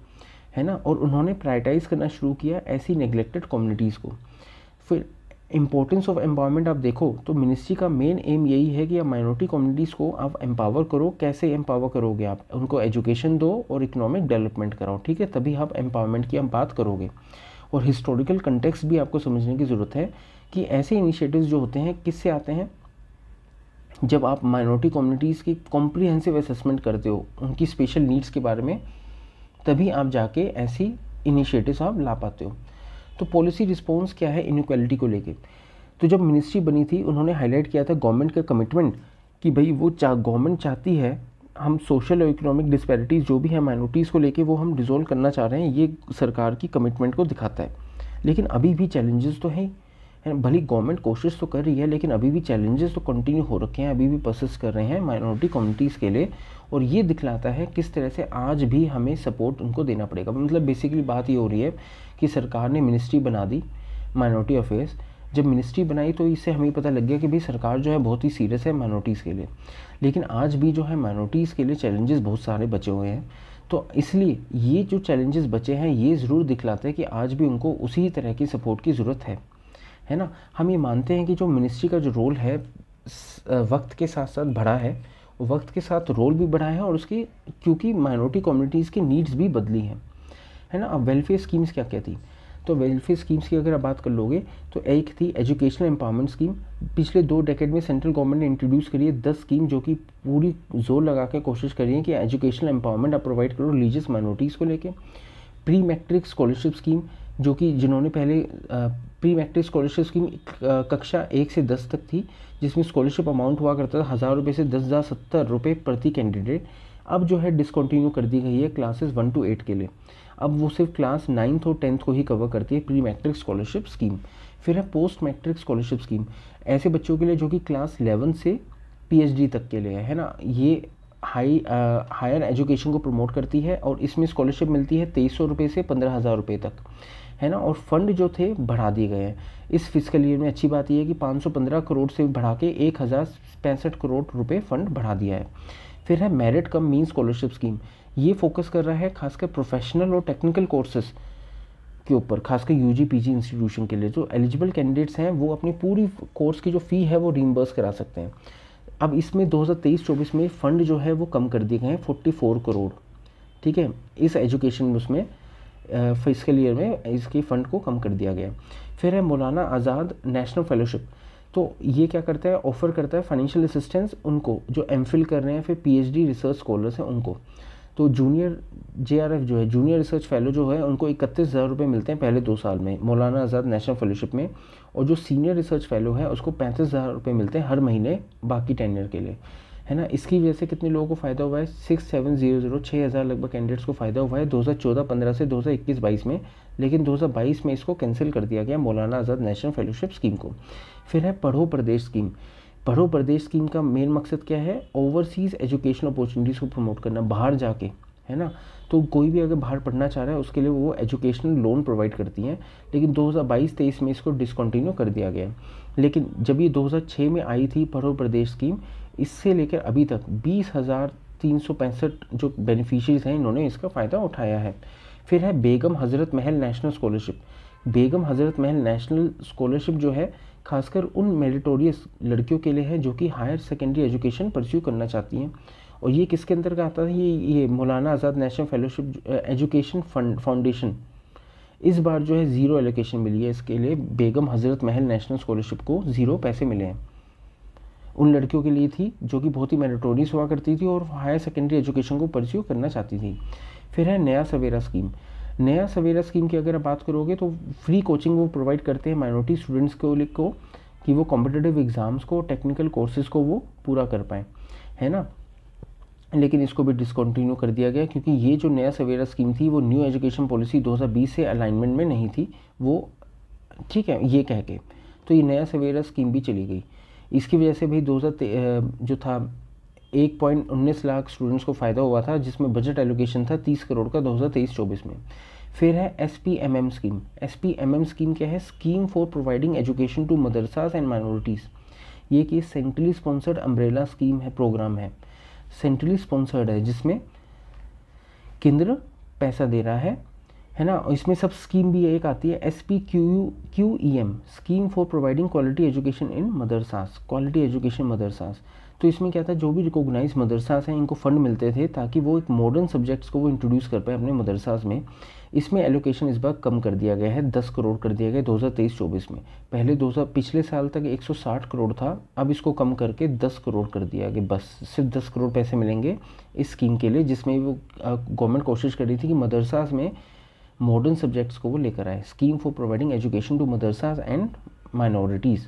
है ना और उन्होंने प्रायटाइज़ करना शुरू किया ऐसी नेग्लेक्टेड कम्युनिटीज़ को फिर इंपॉर्टेंस ऑफ एम्पावरमेंट आप देखो तो मिनिस्ट्री का मेन एम यही है कि आप माइनॉरिटी कम्युनिटीज़ को आप एम्पावर करो कैसे एम्पावर करोगे आप उनको एजुकेशन दो और इकोनॉमिक डेवलपमेंट कराओ ठीक है तभी आप एम्पावरमेंट की हम बात करोगे और हिस्टोरिकल कंटेक्स भी आपको समझने की ज़रूरत है कि ऐसे इनिशिएटिव्स जो होते हैं किससे आते हैं जब आप माइनॉरिटी कम्युनिटीज़ की कॉम्प्रीहेंसिव असेसमेंट करते हो उनकी स्पेशल नीड्स के बारे में तभी आप जाके ऐसी इनिशिएटिव्स आप ला पाते हो तो पॉलिसी रिस्पॉन्स क्या है इनक्वालिटी को लेके तो जब मिनिस्ट्री बनी थी उन्होंने हाईलाइट किया था गवर्नमेंट का कमिटमेंट कि भाई वो चाह गवर्नमेंट चाहती है हम सोशल और इकोनॉमिक डिस्पैरिटीज़ जो भी हैं माइनॉरिटीज़ को लेके वो हम डिज़ोल्व करना चाह रहे हैं ये सरकार की कमिटमेंट को दिखाता है लेकिन अभी भी चैलेंजेस तो हैं है भली गवर्नमेंट कोशिश तो कर रही है लेकिन अभी भी चैलेंजेस तो कंटिन्यू हो रखे हैं अभी भी प्रोसेस कर रहे हैं माइनॉरिटी कम्युनिटीज़ के लिए और ये दिखलाता है किस तरह से आज भी हमें सपोर्ट उनको देना पड़ेगा मतलब बेसिकली बात ये हो रही है कि सरकार ने मिनिस्ट्री बना दी माइनॉरिटी अफेयर्स जब मिनिस्ट्री बनाई तो इससे हमें पता लग गया कि भाई सरकार जो है बहुत ही सीरियस है माइनॉरिटीज़ के लिए लेकिन आज भी जो है माइनॉरिटीज़ के लिए चैलेंजेस बहुत सारे बचे हुए हैं तो इसलिए ये जो चैलेंजेस बचे हैं ये ज़रूर दिखलाते हैं कि आज भी उनको उसी तरह की सपोर्ट की ज़रूरत है है ना हम ये मानते हैं कि जो मिनिस्ट्री का जो रोल है वक्त के साथ साथ बढ़ा है वक्त के साथ रोल भी बढ़ा है और उसकी क्योंकि माइनॉरिटी कम्युनिटीज़ की नीड्स भी बदली हैं है ना अब वेलफेयर स्कीम्स क्या क्या थी तो वेलफेयर स्कीम्स की अगर आप बात कर लोगे तो एक थी एजुकेशनल एम्पावरमेंट स्कीम पिछले दो डेकेड में सेंट्रल गवर्नमेंट ने इंट्रोड्यूस करी है दस स्कीम जो कि पूरी जोर लगा के कोशिश करी है कि एजुकेशनल एम्पावरमेंट आप प्रोवाइड करो रिलीजियस माइनॉरिटीज़ को लेके प्री मैट्रिक स्कॉलरशिप स्कीम जो कि जिन्होंने पहले प्री मैट्रिक स्कॉलरशिप स्कीम कक्षा एक से दस तक थी जिसमें स्कॉलरशिप अमाउंट हुआ करता था हज़ार रुपये से दस हज़ार सत्तर रुपये प्रति कैंडिडेट अब जो है डिसकंटिन्यू कर दी गई है क्लासेस वन टू एट के लिए अब वो सिर्फ क्लास नाइन्थ और टेंथ को ही कवर करती है प्री मैट्रिक स्कॉलरशिप स्कीम फिर है पोस्ट मैट्रिक स्कॉलरशिप स्कीम ऐसे बच्चों के लिए जो कि क्लास इलेवन से पी तक के लिए है ना ये हाई हायर एजुकेशन को प्रमोट करती है और इसमें स्कॉलरशिप मिलती है तेईस सौ रुपये से पंद्रह हज़ार रुपये तक है ना और फंड जो थे बढ़ा दिए गए हैं इस फिजिकल ईयर में अच्छी बात यह है कि 515 करोड़ से बढ़ा के एक करोड़ रुपये फंड बढ़ा दिया है फिर है merit cum mean scholarship scheme ये फोकस कर रहा है खासकर प्रोफेशनल और टेक्निकल कोर्सेस के ऊपर खासकर यू जी पी इंस्टीट्यूशन के लिए जो एलिजिबल कैंडिडेट्स हैं वो अपनी पूरी कोर्स की जो फ़ी है वो रीम्बर्स करा सकते हैं अब इसमें 2023-24 में फ़ंड जो है वो कम कर दिए गए हैं 44 करोड़ ठीक है इस एजुकेशन में उसमें फिजिकल ईयर में इसकी फ़ंड को कम कर दिया गया फिर है मौलाना आज़ाद नेशनल फेलोशिप तो ये क्या करता है ऑफ़र करता है फाइनेंशियल असिस्टेंस उनको जो एम कर रहे हैं फिर डी रिसर्च स्कॉलर्स हैं उनको तो जूनियर एफ जो है जूनियर रिसर्च फेलो जो है उनको इकतीस हज़ार रुपये मिलते हैं पहले दो साल में मौलाना आज़ाद नेशनल फेलोशिप में और जो सीनियर रिसर्च फेलो है उसको पैंतीस हज़ार रुपये मिलते हैं हर महीने बाकी टेनियर के लिए है ना इसकी वजह से कितने लोगों को फ़ायदा हुआ है सिक्स सेवन जीरो जीरो छः हज़ार लगभग कैंडिडेट्स को फ़ायदा हुआ है दो हज़ार चौदह पंद्रह से दो हज़ार इक्कीस बाईस में लेकिन दो हज़ार बाईस में इसको कैंसिल कर दिया गया मौलाना आज़ाद नेशनल फेलोशिप स्कीम को फिर है पढ़ो प्रदेश स्कीम पढ़ो प्रदेश स्कीम का मेन मकसद क्या है ओवरसीज़ एजुकेशन अपॉर्चुनिटीज़ को प्रमोट करना बाहर जाके है ना तो कोई भी अगर बाहर पढ़ना चाह रहा है उसके लिए वो एजुकेशनल लोन प्रोवाइड करती हैं लेकिन 2022-23 में इसको डिसकंटिन्यू कर दिया गया लेकिन जब ये 2006 में आई थी पढ़ो प्रदेश स्कीम इससे लेकर अभी तक बीस हज़ार तीन सौ पैंसठ जो बेनिफिशरीज हैं इन्होंने इसका फ़ायदा उठाया है फिर है बेगम हज़रत महल नेशनल स्कॉलरशिप बेगम हज़रत महल नेशनल स्कॉलरशिप जो है खासकर उन मेरिटोरियस लड़कियों के लिए है जो कि हायर सेकेंडरी एजुकेशन परस्यू करना चाहती हैं और ये किसके अंदर का आता है ये ये Maulana Azad national fellowship education fund foundation इस बार जो है ज़ीरो एलोकेशन मिली है इसके लिए बेगम हज़रत महल नेशनल स्कॉलरशिप को ज़ीरो पैसे मिले हैं उन लड़कियों के लिए थी जो कि बहुत ही मेरिटोरियस हुआ करती थी और हायर सेकेंडरी एजुकेशन को परस्यू करना चाहती थी फिर है नया सवेरा स्कीम नया सवेरा स्कीम की अगर आप बात करोगे तो फ्री कोचिंग वो प्रोवाइड करते हैं माइनॉरिटी स्टूडेंट्स को को कि वो कॉम्पिटेटिव एग्ज़ाम्स को टेक्निकल कोर्सेज़ को वो पूरा कर पाएँ है ना लेकिन इसको भी डिसकंटिन्यू कर दिया गया क्योंकि ये जो नया सवेरा स्कीम थी वो न्यू एजुकेशन पॉलिसी 2020 से अलाइनमेंट में नहीं थी वो ठीक है ये कह के तो ये नया सवेरा स्कीम भी चली गई इसकी वजह से भी दो जो था एक पॉइंट उन्नीस लाख स्टूडेंट्स को फ़ायदा हुआ था जिसमें बजट एलोकेशन था तीस करोड़ का दो हज़ार तेईस चौबीस में फिर है S P M M scheme S P M M scheme क्या है scheme for providing education to madrasas and minorities ये कि सेंट्रली स्पॉन्सर्ड अम्ब्रेला स्कीम है प्रोग्राम है सेंट्रली स्पॉन्सर्ड है जिसमें केंद्र पैसा दे रहा है है ना इसमें सब स्कीम भी एक आती है S P Q U Q E M scheme for providing quality education in madrasas quality education madrasas तो इसमें क्या था जो भी रिकोगनाइज मदरसास हैं इनको फ़ंड मिलते थे ताकि वो एक मॉडर्न सब्जेक्ट्स को वो इंट्रोड्यूस कर पाए अपने मदरसास में इसमें एलोकेशन इस बार कम कर दिया गया है दस करोड़ कर दिया गया दो हज़ार तेईस चौबीस में पहले दो हज़ार पिछले साल तक एक सौ साठ करोड़ था अब इसको कम करके दस करोड़ कर दिया गया बस सिर्फ दस करोड़ पैसे मिलेंगे इस स्कीम के लिए जिसमें वो गवर्नमेंट कोशिश कर रही थी कि मदरसास में मॉडर्न सब्जेक्ट्स को वो लेकर आए scheme for providing education to madrasas and minorities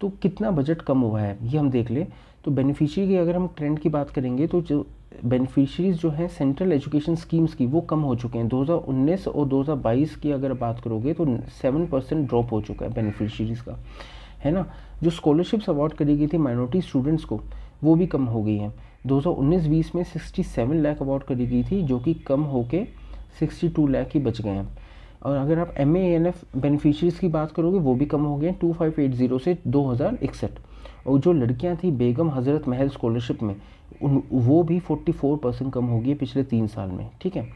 तो कितना बजट कम हुआ है ये हम देख लें तो बेनिफिशियरी की अगर हम ट्रेंड की बात करेंगे तो जो बेनिफिशरीज जो हैं सेंट्रल एजुकेशन स्कीम्स की वो कम हो चुके हैं 2019 और 2022 की अगर बात करोगे तो 7 परसेंट ड्रॉप हो चुका है बेनिफिशरीज का है ना जो स्कॉलरशिप्स अवार्ड करी गई थी माइनॉरिटी स्टूडेंट्स को वो भी कम हो गई हैं 2019-20 में 67 लाख अवार्ड करी गई थी जो कि कम होकर सिक्सटी टू लैख ही बच गए हैं और अगर आप एम एन एफ बेनिफिशरीज़ की बात करोगे वो भी कम हो गए टू फाइव एट ज़ीरो से दो हज़ार इकसठ और जो लड़कियां थी बेगम हज़रत महल स्कॉलरशिप में उन वो भी फोर्टी फोर परसेंट कम हो गई है पिछले तीन साल में ठीक है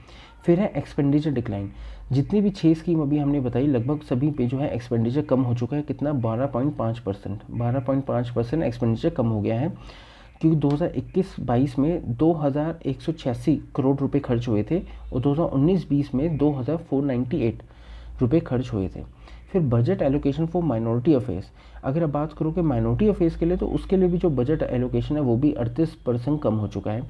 फिर है एक्सपेंडिचर डिक्लाइन जितनी भी छः स्कीम अभी हमने बताई लगभग सभी पे जो है एक्सपेंडिचर कम हो चुका है कितना बारह पॉइंट पाँच परसेंट बारह पॉइंट पाँच परसेंट एक्सपेंडिचर कम हो गया है क्योंकि 2021-22 में दो करोड़ रुपए खर्च हुए थे और 2019-20 में 2,498 रुपए खर्च हुए थे फिर budget allocation for minority affairs अगर आप बात करो कि माइनॉरिटी अफेयर्स के लिए तो उसके लिए भी जो बजट एलोकेशन है वो भी अड़तीस परसेंट कम हो चुका है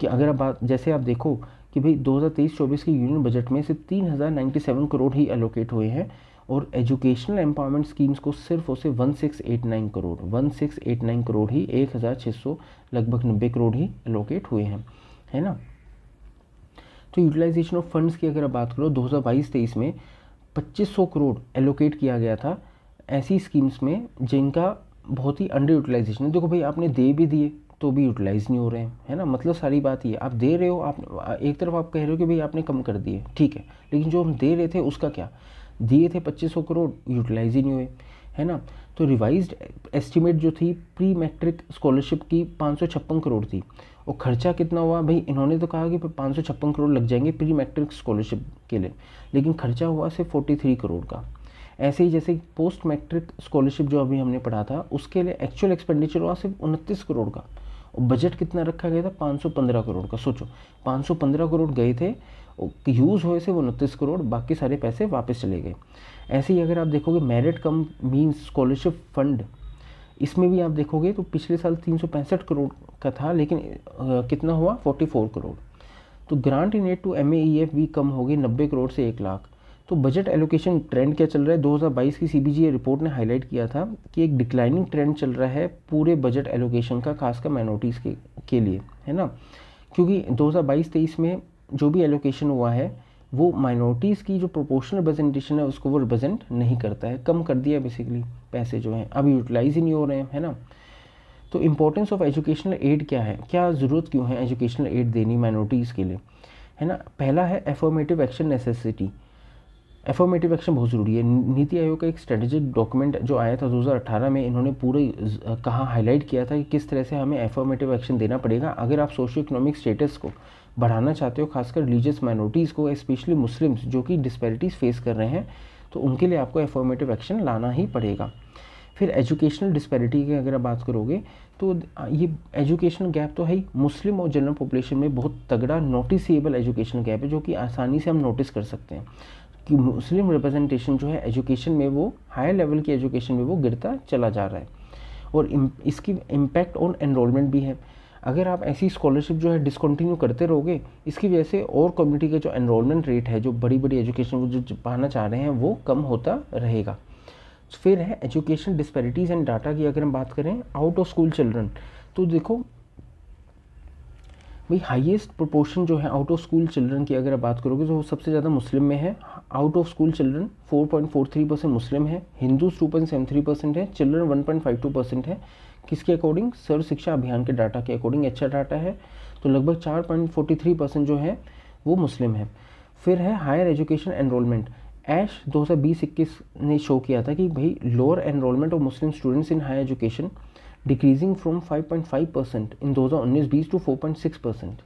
कि अगर आप बात जैसे आप देखो कि भाई 2023-24 के यूनियन बजट में से 3097 करोड़ ही एलोकेट हुए हैं और एजुकेशनल एम्पावरमेंट स्कीम्स को सिर्फ और सिर्फ one six eight nine crore one six eight nine crore ही एक हज़ार छः सौ लगभग नब्बे करोड़ ही एलोकेट हुए हैं है ना तो यूटिलाइजेशन ऑफ फंड्स की अगर आप बात करो दो हज़ार बाईस तेईस में पच्चीस सौ करोड़ एलोकेट किया गया था ऐसी स्कीम्स में जिनका बहुत ही अंडर यूटिलाइजेशन है देखो भाई आपने दे भी दिए तो भी यूटिलाइज़ नहीं हो रहे हैं है ना मतलब सारी बात ये आप दे रहे हो आप एक तरफ आप कह रहे हो कि भाई आपने कम कर दिए ठीक है लेकिन जो हम दे रहे थे उसका क्या दिए थे 2500 करोड़ यूटिलाइज ही नहीं हुए है ना तो रिवाइज्ड एस्टिमेट जो थी प्री मैट्रिक स्कॉलरशिप की पाँच करोड़ थी और खर्चा कितना हुआ भाई इन्होंने तो कहा कि पाँच करोड़ लग जाएंगे प्री मैट्रिक स्कॉलरशिप के लिए लेकिन खर्चा हुआ सिर्फ फोर्टी करोड़ का ऐसे ही जैसे पोस्ट मैट्रिक स्कॉलरशिप जो अभी हमने पढ़ा था उसके लिए एक्चुअल एक्सपेंडिचर हुआ सिर्फ उनतीस करोड़ का और बजट कितना रखा गया था 515 करोड़ का सोचो 515 करोड़ गए थे यूज़ हुए से वो उनतीस करोड़ बाकी सारे पैसे वापस चले गए ऐसे ही अगर आप देखोगे merit cum means scholarship fund इसमें भी आप देखोगे तो पिछले साल तीन करोड़ का था लेकिन आ, कितना हुआ फोर करोड़ तो grant in aid to M भी कम हो गई नब्बे करोड़ से एक लाख तो बजट एलोकेशन ट्रेंड क्या चल रहा है 2022 की सी रिपोर्ट ने हाईलाइट किया था कि एक डिक्लाइनिंग ट्रेंड चल रहा है पूरे बजट एलोकेशन का खासकर माइनॉरिटीज़ के, के लिए है ना क्योंकि 2022-23 में जो भी एलोकेशन हुआ है वो माइनॉरिटीज़ की जो प्रोपोर्शनल रिप्रेजेंटेशन है उसको वो रिप्रेजेंट नहीं करता है कम कर दिया बेसिकली पैसे जो हैं अभी यूटिलाइज ही नहीं हो रहे हैं है ना तो इम्पोर्टेंस ऑफ एजुकेशनल एड क्या है क्या ज़रूरत क्यों है एजुकेशनल एड देनी माइनॉरिटीज़ के लिए है ना पहला है affirmative action necessity affirmative action बहुत ज़रूरी है नीति आयोग का एक स्ट्रेटेजिक डॉक्यूमेंट जो आया था 2018 में इन्होंने पूरे कहा हाईलाइट किया था कि किस तरह से हमें एफॉर्मेटिव एक्शन देना पड़ेगा अगर आप सोशो इकोनॉमिक स्टेटस को बढ़ाना चाहते हो खासकर रिलीजियस माइनॉरिटीज़ को स्पेशली मुस्लिम्स जो कि डिस्पेरिटीज़ फेस कर रहे हैं तो उनके लिए आपको एफॉर्मेटिव एक्शन लाना ही पड़ेगा फिर एजुकेशनल डिस्पेरिटी की अगर आप बात करोगे तो ये एजुकेशन गैप तो है ही मुस्लिम और जनरल पॉपुलेशन में बहुत तगड़ा नोटिसेबल एजुकेशन गैप है जो कि आसानी से हम नोटिस कर सकते हैं कि मुस्लिम रिप्रेजेंटेशन जो है एजुकेशन में वो हायर लेवल की एजुकेशन में वो गिरता चला जा रहा है और इसकी इम्पैक्ट ऑन एनरोलमेंट भी है अगर आप ऐसी स्कॉलरशिप जो है डिसकंटिन्यू करते रहोगे इसकी वजह से और कम्युनिटी का जो एनरोलमेंट रेट है जो बड़ी बड़ी एजुकेशन को जो पाना चाह रहे हैं वो कम होता रहेगा फिर है एजुकेशन डिस्पेरिटीज़ एंड डाटा की अगर हम बात करें आउट ऑफ स्कूल चिल्ड्रन तो देखो भाई हाईएस्ट प्रोपोर्शन जो है आउट ऑफ स्कूल चिल्ड्रन की अगर आप बात करोगे तो सबसे ज़्यादा मुस्लिम में है out of school children 4.43 percent Muslim है हिंदूज 2.73 परसेंट है चिल्ड्रन 1.52 परसेंट है किसके अकॉर्डिंग सर्व शिक्षा अभियान के डाटा के अकॉर्डिंग अच्छा डाटा है तो लगभग चार पॉइंट फोर्टी थ्री परसेंट जो है वो मुस्लिम है फिर है हायर एजुकेशन एनरोलमेंट ऐश बीस इक्कीस ने शो किया था कि भाई lower enrolment of Muslim students in higher education decreasing from five point five percent in दो हज़ार उन्नीस बीस to four point six percent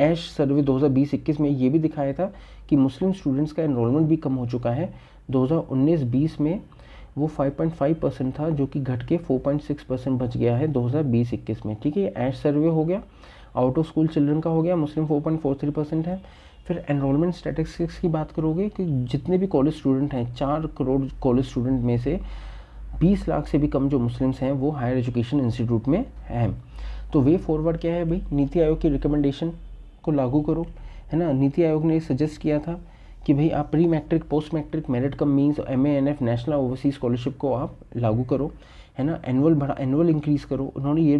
AISHE survey दो हज़ार बीस इक्कीस में ये भी दिखाया था कि मुस्लिम स्टूडेंट्स का एनरोलमेंट भी कम हो चुका है दो हज़ार उन्नीस बीस में वो 5.5 परसेंट था जो कि घट के 4.6 परसेंट बच गया है 2020-21 में ठीक है एच सर्वे हो गया आउट ऑफ स्कूल चिल्ड्रन का हो गया मुस्लिम 4.43 परसेंट है फिर एनरोलमेंट स्टेटिस्टिक्स की बात करोगे कि जितने भी कॉलेज स्टूडेंट हैं चार करोड़ कॉलेज स्टूडेंट में से बीस लाख से भी कम जो मुस्लिम्स हैं वो हायर एजुकेशन इंस्टीट्यूट में हैं तो वे फॉरवर्ड क्या है भाई नीति आयोग की रिकमेंडेशन को लागू करो है ना नीति आयोग ने सजेस्ट किया था कि भाई आप pre matric post matric merit cum means M A N F national overseas scholarship को आप लागू करो है ना एनुअल बढ़ा एनुअल इंक्रीज़ करो उन्होंने ये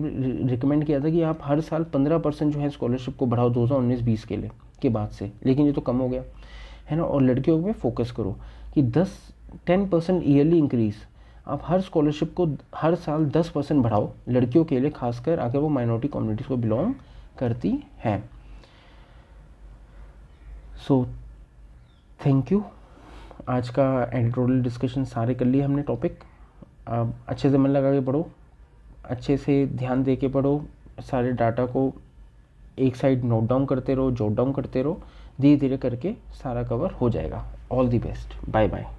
रिकमेंड किया था कि आप हर साल पंद्रह परसेंट जो है स्कॉलरशिप को बढ़ाओ दो हज़ार उन्नीस बीस के लिए के बाद से लेकिन ये तो कम हो गया है ना और लड़कियों में फोकस करो कि दस टेन परसेंट ईयरली इंक्रीज़ आप हर स्कॉलरशिप को हर साल दस परसेंट बढ़ाओ लड़कियों के लिए खासकर अगर वो माइनॉरिटी कम्युनिटीज़ को बिलोंग करती हैं सो so, थैंक यू आज का एडिटोरियल डिस्कशन सारे कर लिए हमने टॉपिक अब अच्छे से मन लगा के पढ़ो अच्छे से ध्यान दे के पढ़ो सारे डाटा को एक साइड नोट डाउन करते रहो जोट डाउन करते रहो धीरे धीरे करके सारा कवर हो जाएगा all the best bye bye